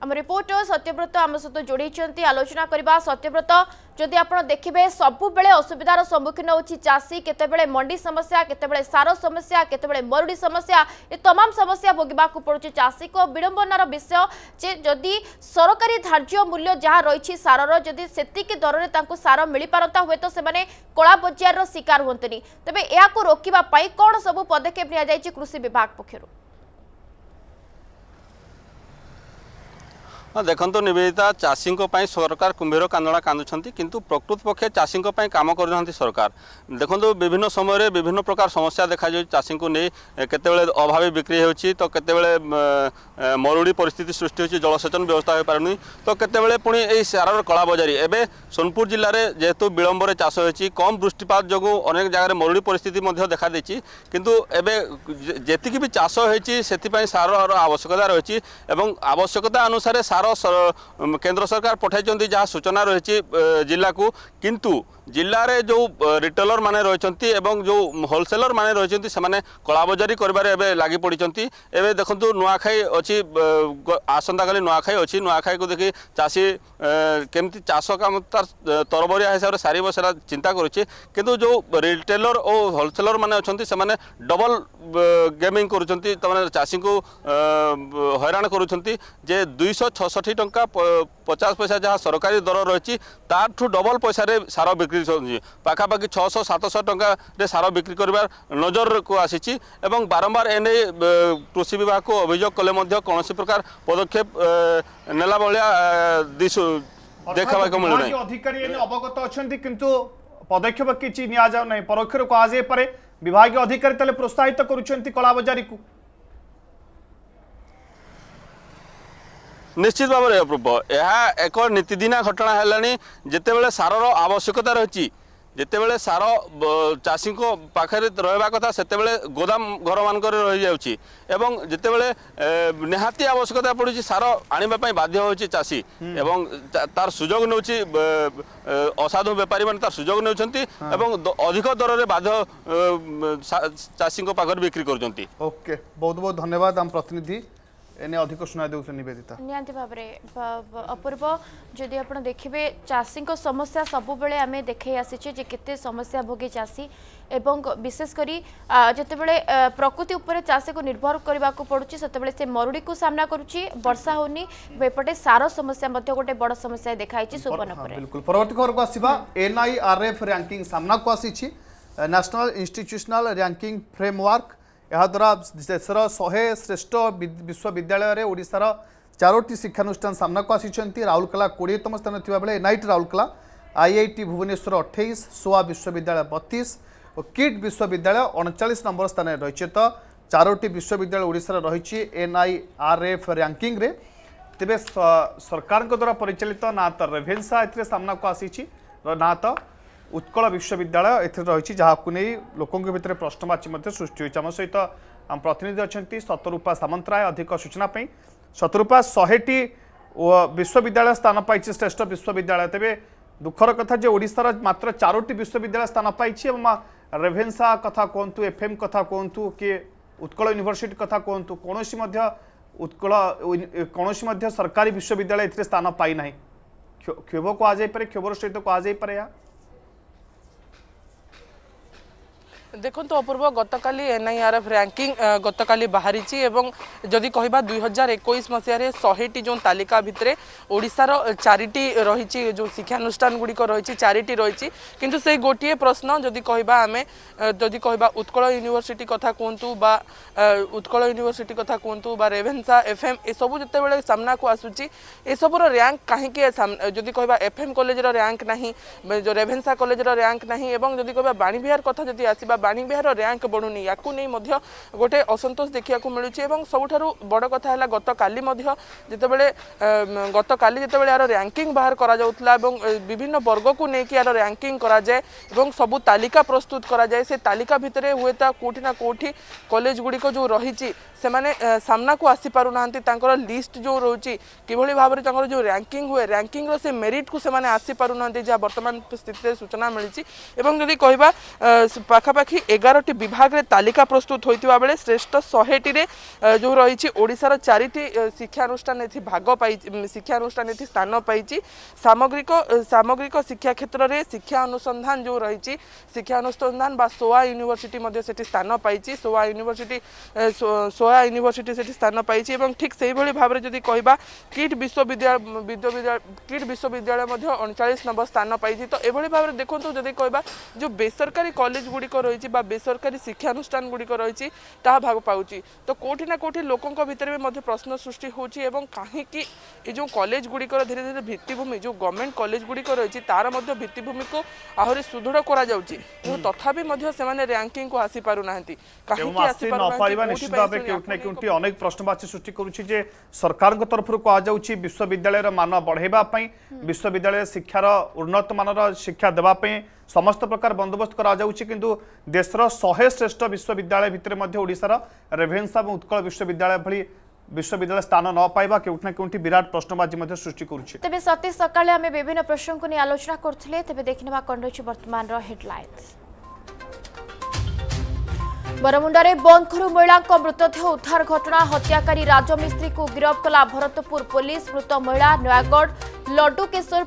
ଆମ ରିପୋର୍ଟର ସତ୍ୟବ୍ରତ ଆମ ସହିତ ଯୋଡ଼ିଛନ୍ତି ଆଲୋଚନା କରିବା ସତ୍ୟବ୍ରତ যদি আপনার দেখবে সবুলে অসুবিধার সম্মুখীন হচ্ছে চাষী কেতবে মন্ডি সমস্যা কেতবে সার সমস্যা কেতবে মরুড়ি সমস্যা এ তমাম সমস্যা ভোগা পড়ুছে চাষীক বিড়ম্বনার বিষয় যে যদি সরকারি ধার্য মূল্য যা রয়েছে সারর যদি সেতিকি দরের তাঁকু সার মিপারতা হুয়েত সে কলা বজারের শিকার হুঁতনি তবে এখন রোকা কম সবু পদক্ষেপ নিয়ে কৃষি বিভাগ পক্ষর ଦେଖନ୍ତୁ ନିବେଦିତା ଚାଷୀଙ୍କ ପାଇଁ ସରକାର କୁମ୍ଭୀର କାନ୍ଦଣା କାନ୍ଦୁଛନ୍ତି କିନ୍ତୁ ପ୍ରକୃତ ପକ୍ଷେ ଚାଷୀଙ୍କ ପାଇଁ କାମ କରୁନାହାନ୍ତି ସରକାର ଦେଖନ୍ତୁ ବିଭିନ୍ନ ସମୟରେ ବିଭିନ୍ନ ପ୍ରକାର ସମସ୍ୟା ଦେଖାଯାଉଛି ଚାଷୀଙ୍କୁ ନେଇ କେତେବେଳେ ଅଭାବୀ ବିକ୍ରି ହେଉଛି ତ କେତେବେଳେ ମରୁଡ଼ି ପରିସ୍ଥିତି ସୃଷ୍ଟି ହେଉଛି ଜଳସେଚନ ବ୍ୟବସ୍ଥା ହୋଇପାରୁନି ତ କେତେବେଳେ ପୁଣି ଏହି ସାରର କଳାବଜାରୀ ଏବେ ସୋନପୁର ଜିଲ୍ଲାରେ ଯେହେତୁ ବିଳମ୍ବରେ ଚାଷ ହୋଇଛି କମ୍ ବୃଷ୍ଟିପାତ ଯୋଗୁଁ ଅନେକ ଜାଗାରେ ମରୁଡ଼ି ପରିସ୍ଥିତି ମଧ୍ୟ ଦେଖାଦେଇଛି କିନ୍ତୁ ଏବେ ଯେତିକି ବି ଚାଷ ହୋଇଛି ସେଥିପାଇଁ ସାରର ଆବଶ୍ୟକତା ରହିଛି ଏବଂ ଆବଶ୍ୟକତା ଅନୁସାରେ ସାର सार केन्द्र सरकार पठाई जहाँ सूचना रही जिला ଜିଲ୍ଲାରେ ଯେଉଁ ରିଟେଲର ମାନେ ରହିଛନ୍ତି ଏବଂ ଯେଉଁ ହୋଲସେଲର ମାନେ ରହିଛନ୍ତି ସେମାନେ କଳାବଜାରୀ କରିବାରେ ଏବେ ଲାଗି ପଡ଼ିଛନ୍ତି ଏବେ ଦେଖନ୍ତୁ ନୂଆଖାଇ ଅଛି ଆସନ୍ତାକାଲି ନୂଆଖାଇ ଅଛି ନୂଆଖାଇକୁ ଦେଖି ଚାଷୀ କେମିତି ଚାଷ କାମ ତାର ତରବରିଆ ହିସାବରେ ସାରିବ ସେଟା ଚିନ୍ତା କରୁଛି କିନ୍ତୁ ଯେଉଁ ରିଟେଲର ଓ ହୋଲସେଲର ମାନେ ଅଛନ୍ତି ସେମାନେ ଡବଲ ଗେମିଂ କରୁଛନ୍ତି ତାମାନେ ଚାଷୀଙ୍କୁ ହଇରାଣ କରୁଛନ୍ତି ଯେ ଦୁଇଶହ ଛଷଠି ଟଙ୍କା ପଚାଶ ପଇସା ଯାହା ସରକାରୀ ଦର ରହିଛି ତାଠୁ ଡବଲ ପଇସାରେ ସାର ବିକ୍ରି କରୁଛି ପାଖାପାଖି ଛଅଶହ ସାତଶହ ଟଙ୍କାରେ ସାର ବିକ୍ରି କରିବା ନଜରକୁ ଆସିଛି ଏବଂ ବାରମ୍ବାର ଏନେଇ କୃଷି ବିଭାଗକୁ ଅଭିଯୋଗ କଲେ ମଧ୍ୟ କୌଣସି ପ୍ରକାର ପଦକ୍ଷେପ ନେଲା ଭଳିଆ ଦିଶୁ ଦେଖିବାକୁ ମିଳୁନାହିଁ ଅଧିକାରୀ ଅବଗତ ଅଛନ୍ତି କିନ୍ତୁ পদক্ষেপ কিছু নিয়া যাও না পরোক্ষরে কুয়া যাইপরে বিভাগীয় অধিকারী তাহলে প্রোৎসাহিত করছেন কলা বজারী ନିଶ୍ଚିତ ଭାବରେ ଅପୂର୍ବ ଏହା ଏକ ନୀତିଦିନିଆ ଘଟଣା ହେଲାଣି ଯେତେବେଳେ ସାରର ଆବଶ୍ୟକତା ରହିଛି ଯେତେବେଳେ ସାର ଚାଷୀଙ୍କ ପାଖରେ ରହିବା କଥା ସେତେବେଳେ ଗୋଦାମ ଘରମାନଙ୍କରେ ରହିଯାଉଛି ଏବଂ ଯେତେବେଳେ ନିହାତି ଆବଶ୍ୟକତା ପଡ଼ୁଛି ସାର ଆଣିବା ପାଇଁ ବାଧ୍ୟ ହେଉଛି ଚାଷୀ ଏବଂ ତାର ସୁଯୋଗ ନେଉଛି ଅସାଧୁ ବେପାରୀମାନେ ତାର ସୁଯୋଗ ନେଉଛନ୍ତି ଏବଂ ଅଧିକ ଦରରେ ବାଧ୍ୟ ଚାଷୀଙ୍କ ପାଖରେ ବିକ୍ରି କରୁଛନ୍ତି ଓକେ ବହୁତ ବହୁତ ଧନ୍ୟବାଦ ଆମ ପ୍ରତିନିଧି এনে অধিক শুনাই দেউଥିଲେ নিবেদিতা নিহতি ভাবে অপূর্ব যদি আপনার দেখবে চাষীঙ্ সমস্যা সবুলে আমি দেখাই আসিছে যে কেতে সমস্যা ভোগে চাষী এবং বিশেষ করে যেতবে প্রকৃতি উপরে চাষীকে নির্ভর করা পড়ুছে সেতবে সে মরুড়ি সামনা করুছি বর্ষা হোনি এপটে সার সমস্যা গোটে বড় সমস্যা দেখাইছে সুবর্ণপুরে বিলকুল পরবর্তী খবরক আসবা এনআইআরএফ র্যাঙ্কিং সামনাকু আসিছি ন্যাশনাল ইনস্টিট্যুশনাল র্যাঙ্কিং ফ্রেমওয়ার্ক ଏହାଦ୍ୱାରା ଦେଶର ଶହେ ଶ୍ରେଷ୍ଠ ବିଶ୍ୱବିଦ୍ୟାଳୟରେ ଓଡ଼ିଶାର ଚାରୋଟି ଶିକ୍ଷାନୁଷ୍ଠାନ ସାମ୍ନାକୁ ଆସିଛନ୍ତି ରାଉରକେଲା କୋଡ଼ିଏତମ ସ୍ଥାନରେ ଥିବାବେଳେ N I T Rourkela I I T Bhubaneswar ଅଠେଇଶ ସୋଆ ବିଶ୍ୱବିଦ୍ୟାଳୟ ବତିଶ ଓ କିଟ୍ ବିଶ୍ୱବିଦ୍ୟାଳୟ ଅଣଚାଳିଶ ନମ୍ବର ସ୍ଥାନରେ ରହିଛି ତ ଚାରୋଟି ବିଶ୍ୱବିଦ୍ୟାଳୟ ଓଡ଼ିଶାରେ ରହିଛି ଏନ୍ ଆଇ ଆର୍ ଏଫ୍ ର୍ୟାଙ୍କିଂରେ ତେବେ ସରକାରଙ୍କ ଦ୍ୱାରା ପରିଚାଳିତ ନା ତ ରେଭେନ୍ସା ଏଥିରେ ସାମ୍ନାକୁ ଆସିଛି ନା ତ उत्कल विश्वविद्यालय एथे जहाँको नै लोक प्रश्नवाची सृष्टि हुन्छ आम सहित आम प्रतिनिधि अच्छा सतरूपा सामंतराय अधिक सूचनापी सतरूपा शहेटी विश्वविद्यालय स्थान पाई श्रेष्ठ विश्वविद्यालय तेज दुखर कथा जे ओडार मात्र चारोटी विश्वविद्यालय स्थान पाइन्छ रेभेन्सा कथा एफ एम कथ कुहतु कि उत्कल यूनिवर्सिटी कथा कुहतु कौनसी उत्कल कौनसी सरकारी विश्वविद्यालय ए स्थान पाई ना क्षोभ कहुपर क्षोभर सहित कहुपर यहाँ ଦେଖନ୍ତୁ ଅପୂର୍ବ ଗତକାଲି ଏନ୍ଆଇଆର୍ଏଫ୍ ର୍ୟାଙ୍କିଂ ଗତକାଲି ବାହାରିଛି ଏବଂ ଯଦି କହିବା ଦୁଇ ହଜାର ଏକୋଇଶ ମସିହାରେ ଶହେଟି ଯେଉଁ ତାଲିକା ଭିତରେ ଓଡ଼ିଶାର ଚାରିଟି ରହିଛି ଯେଉଁ ଶିକ୍ଷାନୁଷ୍ଠାନ ଗୁଡ଼ିକ ରହିଛି ଚାରିଟି ରହିଛି କିନ୍ତୁ ସେଇ ଗୋଟିଏ ପ୍ରଶ୍ନ ଯଦି କହିବା ଆମେ ଯଦି କହିବା ଉତ୍କଳ ୟୁନିଭର୍ସିଟି କଥା କୁହନ୍ତୁ ବା ଉତ୍କଳ ୟୁନିଭର୍ସିଟି କଥା କୁହନ୍ତୁ ବା ରେଭେନ୍ସା ଏଫ୍ଏମ୍ ଏସବୁ ଯେତେବେଳେ ସାମ୍ନାକୁ ଆସୁଛି ଏସବୁର ର୍ୟାଙ୍କ କାହିଁକି ଯଦି କହିବା ଏଫ୍ଏମ୍ କଲେଜର ର୍ୟାଙ୍କ ନାହିଁ ରେଭେନ୍ସା କଲେଜର ର୍ୟାଙ୍କ ନାହିଁ ଏବଂ ଯଦି କହିବା ବାଣୀବିହାର କଥା ଯଦି ଆସିବା ବାଣୀବିହାର ର୍ୟାଙ୍କ ବଢ଼ୁନି ୟାକୁ ନେଇ ମଧ୍ୟ ଗୋଟେ ଅସନ୍ତୋଷ ଦେଖିବାକୁ ମିଳୁଛି ଏବଂ ସବୁଠାରୁ ବଡ଼ କଥା ହେଲା ଗତକାଲି ମଧ୍ୟ ଯେତେବେଳେ ଗତକାଲି ଯେତେବେଳେ ଏହାର ର୍ୟାଙ୍କିଂ ବାହାର କରାଯାଉଥିଲା ଏବଂ ବିଭିନ୍ନ ବର୍ଗକୁ ନେଇକି ଏହାର ର୍ୟାଙ୍କିଂ କରାଯାଏ ଏବଂ ସବୁ ତାଲିକା ପ୍ରସ୍ତୁତ କରାଯାଏ ସେ ତାଲିକା ଭିତରେ ହୁଏତ କେଉଁଠି ନା କେଉଁଠି କଲେଜ ଗୁଡ଼ିକ ଯେଉଁ ରହିଛି ସେମାନେ ସାମ୍ନାକୁ ଆସିପାରୁନାହାନ୍ତି ତାଙ୍କର ଲିଷ୍ଟ ଯେଉଁ ରହୁଛି କିଭଳି ଭାବରେ ତାଙ୍କର ଯେଉଁ ର୍ୟାଙ୍କିଂ ହୁଏ ର୍ୟାଙ୍କିଂର ସେ ମେରିଟ୍କୁ ସେମାନେ ଆସିପାରୁନାହାନ୍ତି ଯାହା ବର୍ତ୍ତମାନ ସ୍ଥିତିରେ ସୂଚନା ମିଳିଛି ଏବଂ ଯଦି କହିବା ପାଖାପାଖି ପାଖାପାଖି ଏଗାରଟି ବିଭାଗରେ ତାଲିକା ପ୍ରସ୍ତୁତ ହୋଇଥିବା ବେଳେ ଶ୍ରେଷ୍ଠ ଶହେଟିରେ ଯେଉଁ ରହିଛି ଓଡ଼ିଶାର ଚାରିଟି ଶିକ୍ଷାନୁଷ୍ଠାନ ଏଠି ଭାଗ ପାଇଛି ଶିକ୍ଷାନୁଷ୍ଠାନ ଏଠି ସ୍ଥାନ ପାଇଛି ସାମଗ୍ରିକ ସାମଗ୍ରିକ ଶିକ୍ଷା କ୍ଷେତ୍ରରେ ଶିକ୍ଷା ଅନୁସନ୍ଧାନ ଯେଉଁ ରହିଛି ଶିକ୍ଷା ଅନୁସନ୍ଧାନ ବା ସୋଆ ୟୁନିଭର୍ସିଟି ମଧ୍ୟ ସେଠି ସ୍ଥାନ ପାଇଛି ସୋଆ ୟୁନିଭର୍ସିଟି ସୋଆ ୟୁନିଭର୍ସିଟି ସେଠି ସ୍ଥାନ ପାଇଛି ଏବଂ ଠିକ୍ ସେହିଭଳି ଭାବରେ ଯଦି କହିବା କିଟ୍ ବିଶ୍ୱବିଦ୍ୟାଳୟ ବିଶ୍ୱବିଦ୍ୟାଳୟ କିଟ୍ ବିଶ୍ୱବିଦ୍ୟାଳୟ ମଧ୍ୟ ଅଣଚାଳିଶ ନମ୍ବର ସ୍ଥାନ ପାଇଛି ତ ଏଭଳି ଭାବରେ ଦେଖନ୍ତୁ ଯଦି କହିବା ଯେଉଁ ବେସରକାରୀ କଲେଜ ଗୁଡ଼ିକ ରହିଛି রয়েছে বা বেসরকারি শিক্ষানুষ্ঠানগুড়ি রয়েছে তাহা ভাগ পাচ্ছি তো কোটি না কোটি লোক ভিতরে মধ্যে প্রশ্ন সৃষ্টি হচ্ছে এবং কাহিকি এই যে কলেজগুড়ি ধীরে ধীরে ভিত্তিভূমি যে গভর্নমেন্ট কলেজগুড়ি রয়েছে তার মধ্যে ভিত্তিভূমি আহরি সুদৃঢ় করা যাচ্ছে কিন্তু তথাপি মধ্যে সেমানে র্যাঙ্কিং কু আসি পারু না অনেক প্রশ্নবাচী সৃষ্টি করুছি যে সরকার তরফ କୁହାଯାଉଛି বিশ্ববিদ্যালয়ের মান ବଢ଼ାଇବା ପାଇଁ শিক্ষার উন্নত ଉନ୍ନତମାନର শিক্ষা দেওয়া ପାଇଁ সমস্ত প্রকার বন্দোবস্ত করা যাচ্ছে কিন্তু দেশের শহে শ্রেষ্ঠ বিশ্ববিদ্যালয় ভিতরে মধ্যে ওড়শার রেভেন্সা এবং উৎকল বিশ্ববিদ্যালয় ভি বিশ্ববিদ্যালয় স্থান ন পাইবা কেউটি না কেউটি বিরাট প্রশ্নবাজি মধ্যে সৃষ্টি করছে তবে সতীশ সকালে আমি বিভিন্ন প্রসঙ্গ নিয়ে আলোচনা করলে তবে দেখে নেওয়া কণ রয়েছে বর্তমানের হেডলাইন্স बंद बन्द महिला मृतदेह उद्धार घटना हत्याकारी राजमिस्त्री भरतपुर पुलिस मृत महिला नयगढ लडुकेशी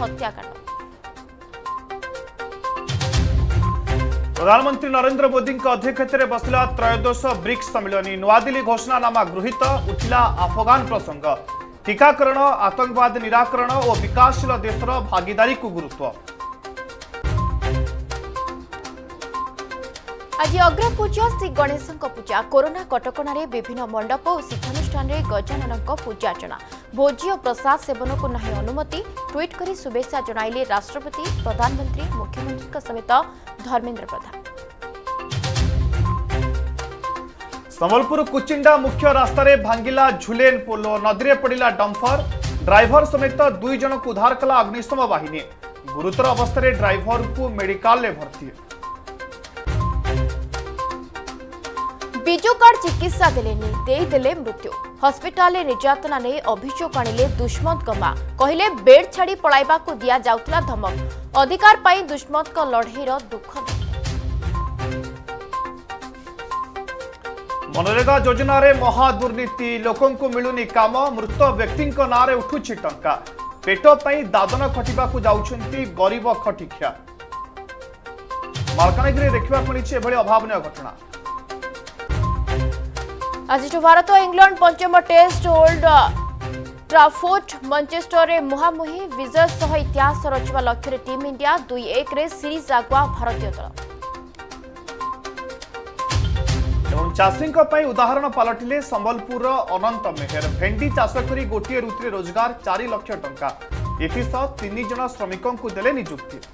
हत्याकांड प्रधानमन्त्री नरेन्द्र अध्यक्षते अध्यक्षत बसला त्रयोदश ब्रिक्स सम्मिली नै घोषणानामा गृहत अफगान प्रसंग टीकाकरण आतंकवाद निराकरण विकासशील देशर भागीदारी को गुरुत्व ଆଜି ଅଗ୍ରପୂଜା ଶ୍ରୀଗଣେଶଙ୍କ ପୂଜା କରୋନା କଟକଣାରେ ବିଭିନ୍ନ ମଣ୍ଡପ ଓ ଶିକ୍ଷାନୁଷ୍ଠାନରେ ଗଜାନନଙ୍କ ପୂଜାର୍ଚ୍ଚନା ଭୋଜି ଓ ପ୍ରସାଦ ସେବନକୁ ନାହିଁ ଅନୁମତି ଟ୍ୱିଟ୍ କରି ଶୁଭେଚ୍ଛା ଜଣାଇଲେ ରାଷ୍ଟ୍ରପତି ପ୍ରଧାନମନ୍ତ୍ରୀ ମୁଖ୍ୟମନ୍ତ୍ରୀଙ୍କ ସମେତ ଧର୍ମେନ୍ଦ୍ର ପ୍ରଧାନ ସମ୍ବଲପୁର କୁଚିଣ୍ଡା ମୁଖ୍ୟ ରାସ୍ତାରେ ଭାଙ୍ଗିଲା ଝୁଲେନ ପୋଲ ନଦୀରେ ପଡ଼ିଲା ଡମ୍ଫର ଡ୍ରାଇଭର ସମେତ ଦୁଇ ଜଣଙ୍କୁ ଉଦ୍ଧାର କଲା ଅଗ୍ନିଶମ ବାହିନୀ ଗୁରୁତର ଅବସ୍ଥାରେ ଡ୍ରାଇଭରଙ୍କୁ ମେଡିକାଲରେ ଭର୍ତ୍ତି विजु कार्ड चिकित्सा देदेले मृत्यु हस्पिटाल निर्यातना नहीं अभोग आणिले दुष्मत कमा कहिले बेड छाड़ पलायक दि जाऊला धमक अधिकार पाई दुष्मत लड़ेर दुख मनरेगा योजन महादुर्नीति लोक मिलूनी काम मृत व्यक्ति ना उठू टा पेट पर दादन खटा को जाब खटिक्षा मलकानगि देखा मिली एभली अभावन घटना ଆଜିଠୁ ଭାରତ ଇଂଲଣ୍ଡ ପଞ୍ଚମ ଟେଷ୍ଟ ଓଲ୍ଡ ଟ୍ରାଫୋର୍ଟ ମଞ୍ଚେଷ୍ଟରରେ ମୁହାଁମୁହିଁ ବିଜୟ ସହ ଇତିହାସ ରଚିବା ଲକ୍ଷ୍ୟରେ ଟିମ୍ ଇଣ୍ଡିଆ ଦୁଇ ଏକରେ ସିରିଜ୍ ଆଗୁଆ ଭାରତୀୟ ଦଳ ଏବଂ ଚାଷୀଙ୍କ ପାଇଁ ଉଦାହରଣ ପାଲଟିଲେ ସମ୍ବଲପୁରର ଅନନ୍ତ ମେହେର ଭେଣ୍ଡି ଚାଷ କରି ଗୋଟିଏ ଋତୁରେ ରୋଜଗାର ଚାରି ଲକ୍ଷ ଟଙ୍କା ଏଥିସହ ତିନି ଜଣ ଶ୍ରମିକଙ୍କୁ ଦେଲେ ନିଯୁକ୍ତି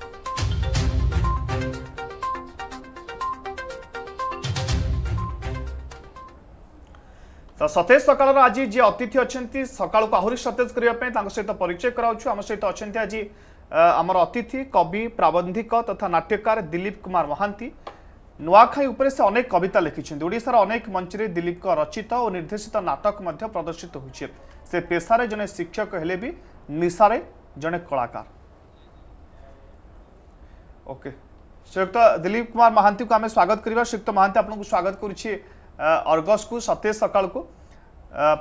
ତ ସତେଜ ସକାଳର ଆଜି ଯିଏ ଅତିଥି ଅଛନ୍ତି ସକାଳକୁ ଆହୁରି ସତେଜ କରିବା ପାଇଁ ତାଙ୍କ ସହିତ ପରିଚୟ କରାଉଛୁ ଆମ ସହିତ ଅଛନ୍ତି ଆଜି ଆମର ଅତିଥି କବି ପ୍ରାବନ୍ଧିକ ତଥା ନାଟ୍ୟକାର ଦିଲ୍ଲୀପ କୁମାର ମହାନ୍ତି ନୂଆଖାଇ ଉପରେ ସେ ଅନେକ କବିତା ଲେଖିଛନ୍ତି ଓଡ଼ିଶାର ଅନେକ ମଞ୍ଚରେ ଦିଲ୍ଲୀପଙ୍କ ରଚିତ ଓ ନିର୍ଦ୍ଦେଶିତ ନାଟକ ମଧ୍ୟ ପ୍ରଦର୍ଶିତ ହୋଇଛି ସେ ପେଶାରେ ଜଣେ ଶିକ୍ଷକ ହେଲେ ବି ନିଶାରେ ଜଣେ କଳାକାର ଓକେ ଶ୍ରୀଯୁକ୍ତ ଦିଲ୍ଲୀପ କୁମାର ମହାନ୍ତିଙ୍କୁ ଆମେ ସ୍ୱାଗତ କରିବା ଶ୍ରୀଯୁକ୍ତ ମହାନ୍ତି ଆପଣଙ୍କୁ ସ୍ୱାଗତ କରୁଛି ଅର୍ଗସ୍କୁ ସତେଇଶ ସକାଳକୁ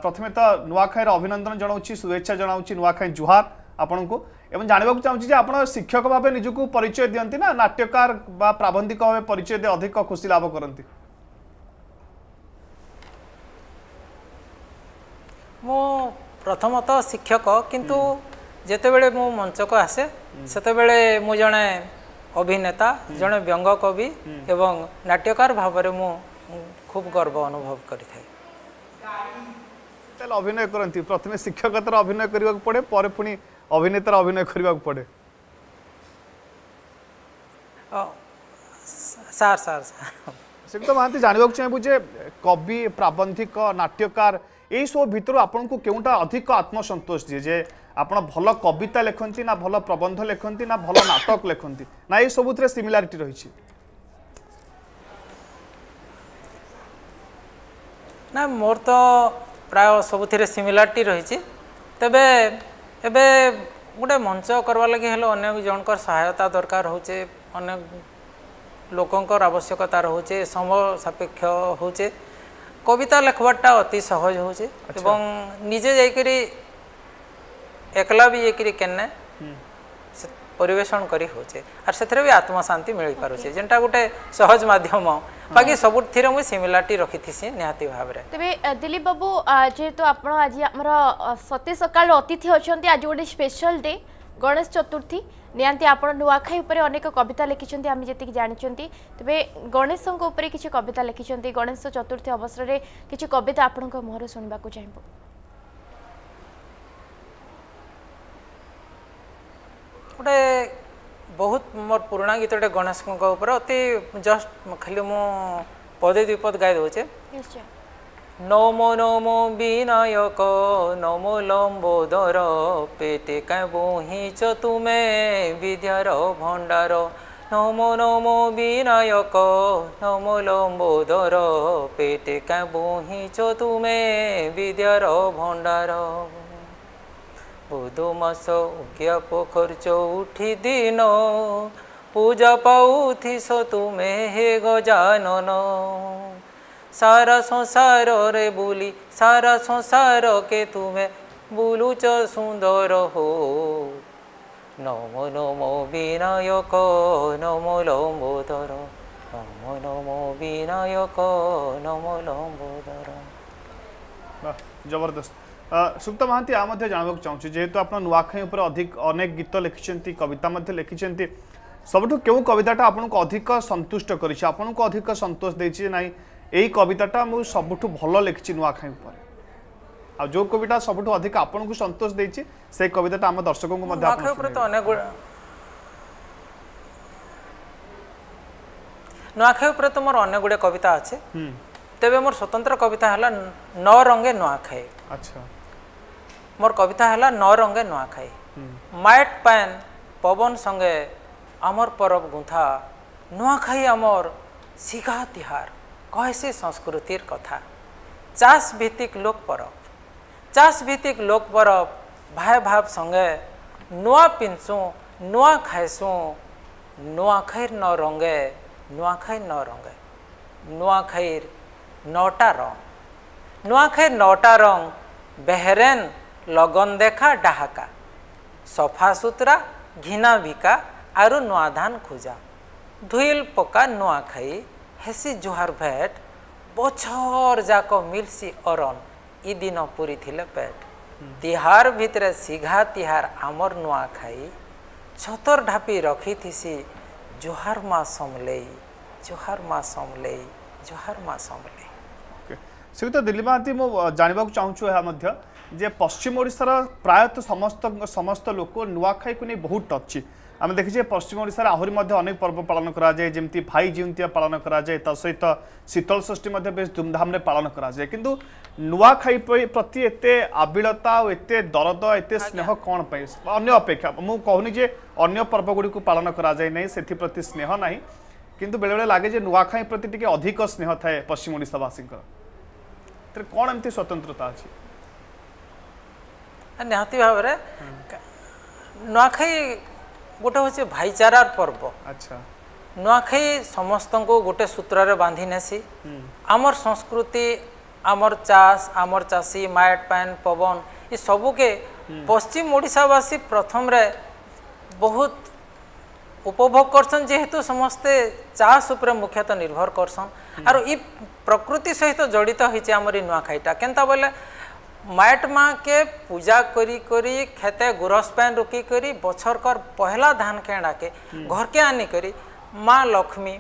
ପ୍ରଥମେ ତ ନୂଆଖାଇର ଅଭିନନ୍ଦନ ଜଣାଉଛି ଶୁଭେଚ୍ଛା ଜଣାଉଛି ନୂଆଖାଇ ଜୁହାର ଆପଣଙ୍କୁ ଏବଂ ଜାଣିବାକୁ ଚାହୁଁଛି ଯେ ଆପଣ ଶିକ୍ଷକ ଭାବେ ନିଜକୁ ପରିଚୟ ଦିଅନ୍ତି ନା ନାଟ୍ୟକାର ବା ପ୍ରାବନ୍ଧିକ ଭାବେ ପରିଚୟ ଦେଇ ଅଧିକ ଖୁସି ଲାଭ କରନ୍ତି ମୁଁ ପ୍ରଥମତଃ ଶିକ୍ଷକ କିନ୍ତୁ ଯେତେବେଳେ ମୁଁ ମଞ୍ଚକୁ ଆସେ ସେତେବେଳେ ମୁଁ ଜଣେ ଅଭିନେତା ଜଣେ ବ୍ୟଙ୍ଗ କବି ଏବଂ ନାଟ୍ୟକାର ଭାବରେ ମୁଁ খুব গর্ব অনুভব করে থাকি তাহলে অভিনয় করতে প্রথমে শিক্ষকতার অভিনয় করা পড়ে পরে পুঁ অভিনেতার অভিনয় করা পড়ে স্যার স্যার তো মহান্তি জাঁয়া চাহিবু যে কবি প্রাবন্ধিক নাট্যকার এইসব ভিতর আপনার কেউটা অধিক আত্মসন্তোষ দিয়ে যে আপনার ভালো কবিতা লেখতে না ভালো প্রবন্ধ লেখতে না ভালো নাটক লেখতে না এই সবুতে সিমিলারিটি রয়েছে ନା ମୋର ତ ପ୍ରାୟ ସବୁଥିରେ ସିମିଲାରିଟି ରହିଛି ତେବେ ଏବେ ଗୋଟେ ମଞ୍ଚ କରିବା ଲାଗି ହେଲେ ଅନେକ ଜଣଙ୍କର ସହାୟତା ଦରକାର ହେଉଛେ ଅନେକ ଲୋକଙ୍କର ଆବଶ୍ୟକତା ରହୁଛେ ସମୟ ସାପେକ୍ଷ ହେଉଛେ কবিতা লেখবারটা অতি সহজ হচ্ছে এবং নিজে যাইকি একলা বি যাইকি কেনে পরিবেশন করে হচ্ছে আর সেথে বি আত্মশান্তি মিলিপারছে যেটা গোটে সহজ মাধ্যম ବାକି ସବୁଥିରେ ମୁଇଁ ସିମିଲାରିଟି ରଖିଥିସି ନିହାତି ଭାବରେ ତେବେ ଦିଲ୍ଲୀପ ବାବୁ ଯେହେତୁ ଆପଣ ଆଜି ଆମର ସତେ ସକାଳ ଅତିଥି ଅଛନ୍ତି ଆଜି ଗୋଟେ ସ୍ପେଶାଲ ଡେ ଗଣେଶ ଚତୁର୍ଥୀ ନିହାତି ଆପଣ ନୂଆଖାଇ ଉପରେ ଅନେକ କବିତା ଲେଖିଛନ୍ତି ଆମେ ଯେତିକି ଜାଣିଛନ୍ତି ତେବେ ଗଣେଶଙ୍କ ଉପରେ କିଛି କବିତା ଲେଖିଛନ୍ତି ଗଣେଶ ଚତୁର୍ଥୀ ଅବସରରେ କିଛି କବିତା ଆପଣଙ୍କ ମୁହଁରେ ଶୁଣିବାକୁ ଚାହିଁବୁ ବହୁତ ମୋର ପୁରୁଣା ଗୀତଟେ ଗଣେଶଙ୍କ ଉପରେ ଅତି ଜଷ୍ଟ ଖାଲି ମୁଁ ପଦେ ଦୁଇ ପଦ ଗାଇ ଦେଉଛେ নমো নমো বিনায়ক নমো লম্বোদর পেটে কায় বহিছ তুমে বিদ্যার ভণ্ডার নমো নমো বিনায়ক নমো লম্বোদর পেটে কায় বহিছ তুমে বিদ্যার ভণ্ডার बुधमास उकिया पोखर चौठी दिन पूजा पाऊस तुम्हें हे गजान सारा संसार रे बुली सारा संसार के तुम्हें बुलुच सुंदर हो नमो नमो विनायक नमो लम्बोदर नमो नमो विनायक नमो लम्बोदर जबरदस्त ସୁକ୍ତ ମହାନ୍ତି ଆ ମଧ୍ୟ ଜାଣିବାକୁ ଚାହୁଁଛି ଯେହେତୁ ଆପଣ ନୂଆଖାଇ ଉପରେ ଅଧିକ ଅନେକ ଗୀତ ଲେଖିଛନ୍ତି କବିତା ମଧ୍ୟ ଲେଖିଛନ୍ତି ସବୁଠୁ କେଉଁ କବିତାଟା ଆପଣଙ୍କୁ ଅଧିକ ସନ୍ତୁଷ୍ଟ କରିଛି ଆପଣଙ୍କୁ ଅଧିକ ସନ୍ତୋଷ ଦେଇଛି ଯେ ନାହିଁ ଏଇ କବିତାଟା ମୁଁ ସବୁଠୁ ଭଲ ଲେଖିଛି ନୂଆଖାଇ ଉପରେ ଆଉ ଯେଉଁ କବିତା ସବୁଠୁ ଅଧିକ ଆପଣଙ୍କୁ ସନ୍ତୋଷ ଦେଇଛି ସେ କବିତାଟା ଆମ ଦର୍ଶକଙ୍କୁ ମଧ୍ୟ ଅନେକ ନୂଆଖାଇ ଉପରେ ତ ମୋର ଅନେକ ଗୁଡ଼ିଏ କବିତା ଅଛି ତେବେ ମୋର ସ୍ୱତନ୍ତ୍ର କବିତା ହେଲା ନ ରଙ୍ଗେ ନୂଆଖାଇ ଆଚ୍ଛା मोर कविता है न रंगे नुआखाई माइट पैन पवन संगे अमर परब गुंथा नुआखाई अमर सीघा तिहार से संस्कृतिर कथा चाष भित्तिक लोक परब चाष भित्तिक लोक परब भाई भाव संगे नुआ पिंचू नुआ खाएसू नुआखाई न रंगे नुआ नुआखाई न रंगे नुआखाई नौटा रंग नुआखाई नौटा रंग बेहरेन লগন দেখা ডাহাকা সফা সুতরা ঘিনা বিকা আর নয়া ধান খোঁজা ধুইল পকা নয়া খাই হেসি জুহার ভেট বছর যাক মিলসি অরণ ইদিন পুরি থিলে পেট তিহার ভিতরে সিঘা তিহার আমর নয়া খাই ছতর ঢাপি রখিথিসি জুহার মা সমলেই জুহার মা সমলেই জুহার মা সমলেই সুবিধা দিল্লী মহাতি মু জানিবাকু চাহুছু এহা মধ্য যে পশ্চিম ওড়িশার প্রায়ত সমস্ত সমস্ত লোক নূয়াখাইকু নিয়ে বহু টচি আমি দেখি যে পশ্চিম ওড়িশার আহরি মধ্যে অনেক পর্ব পালন করা যায় যেমন ভাই জিউন্তিয়া পালন করা যায় তা সহ শীতল ষষ্ঠী মধ্যে বেশ ধুমধামে পালন করা যায় কিন্তু নূয়াখাই প্রতি এত আবিলতা ও এত দরদ এত স্নেহ কোণ অন্য অপেক্ষা মু কহুনি যে অন্য পর্বগুড়ি পালন করা যায় নাই সেথিপ্রতি স্নেহ না কিন্তু বেড়ে লাগে যে নূয়াখাই প্রতি টিকি অধিক স্নেহ থাকে পশ্চিম ওড়িশাবাসীঙ্কর কম এমতি স্বতন্ত্রতা আছে ନିହାତି ଭାବରେ ନୂଆଖାଇ ଗୋଟେ ହେଉଛି ଭାଇଚାରାର ପର୍ବ ଆଚ୍ଛା ନୂଆଖାଇ ସମସ୍ତଙ୍କୁ ଗୋଟେ ସୂତ୍ରରେ ବାନ୍ଧି ନେସି ଆମର ସଂସ୍କୃତି ଆମର ଚାଷ ଆମର ଚାଷୀ ମାଏଟ ପାଏନ ପବନ ଏ ସବୁକେ ପଶ୍ଚିମ ଓଡ଼ିଶାବାସୀ ପ୍ରଥମରେ ବହୁତ ଉପଭୋଗ କରସନ୍ ଯେହେତୁ ସମସ୍ତେ ଚାଷ ଉପରେ ମୁଖ୍ୟତଃ ନିର୍ଭର କରସନ୍ ଆରୁ ଇ ପ୍ରକୃତି ସହିତ ଜଡ଼ିତ ହେଇଛି ଆମର ଇ ନୂଆଖାଇଟା କେନ୍ତା ବୋଲେ মায়েট মাকে পূজা করি করি খেতে গোরস পাই রুকি করি বছরকর পহলা ধান কেণাকে ঘরকে আনি করি মা লক্ষ্মী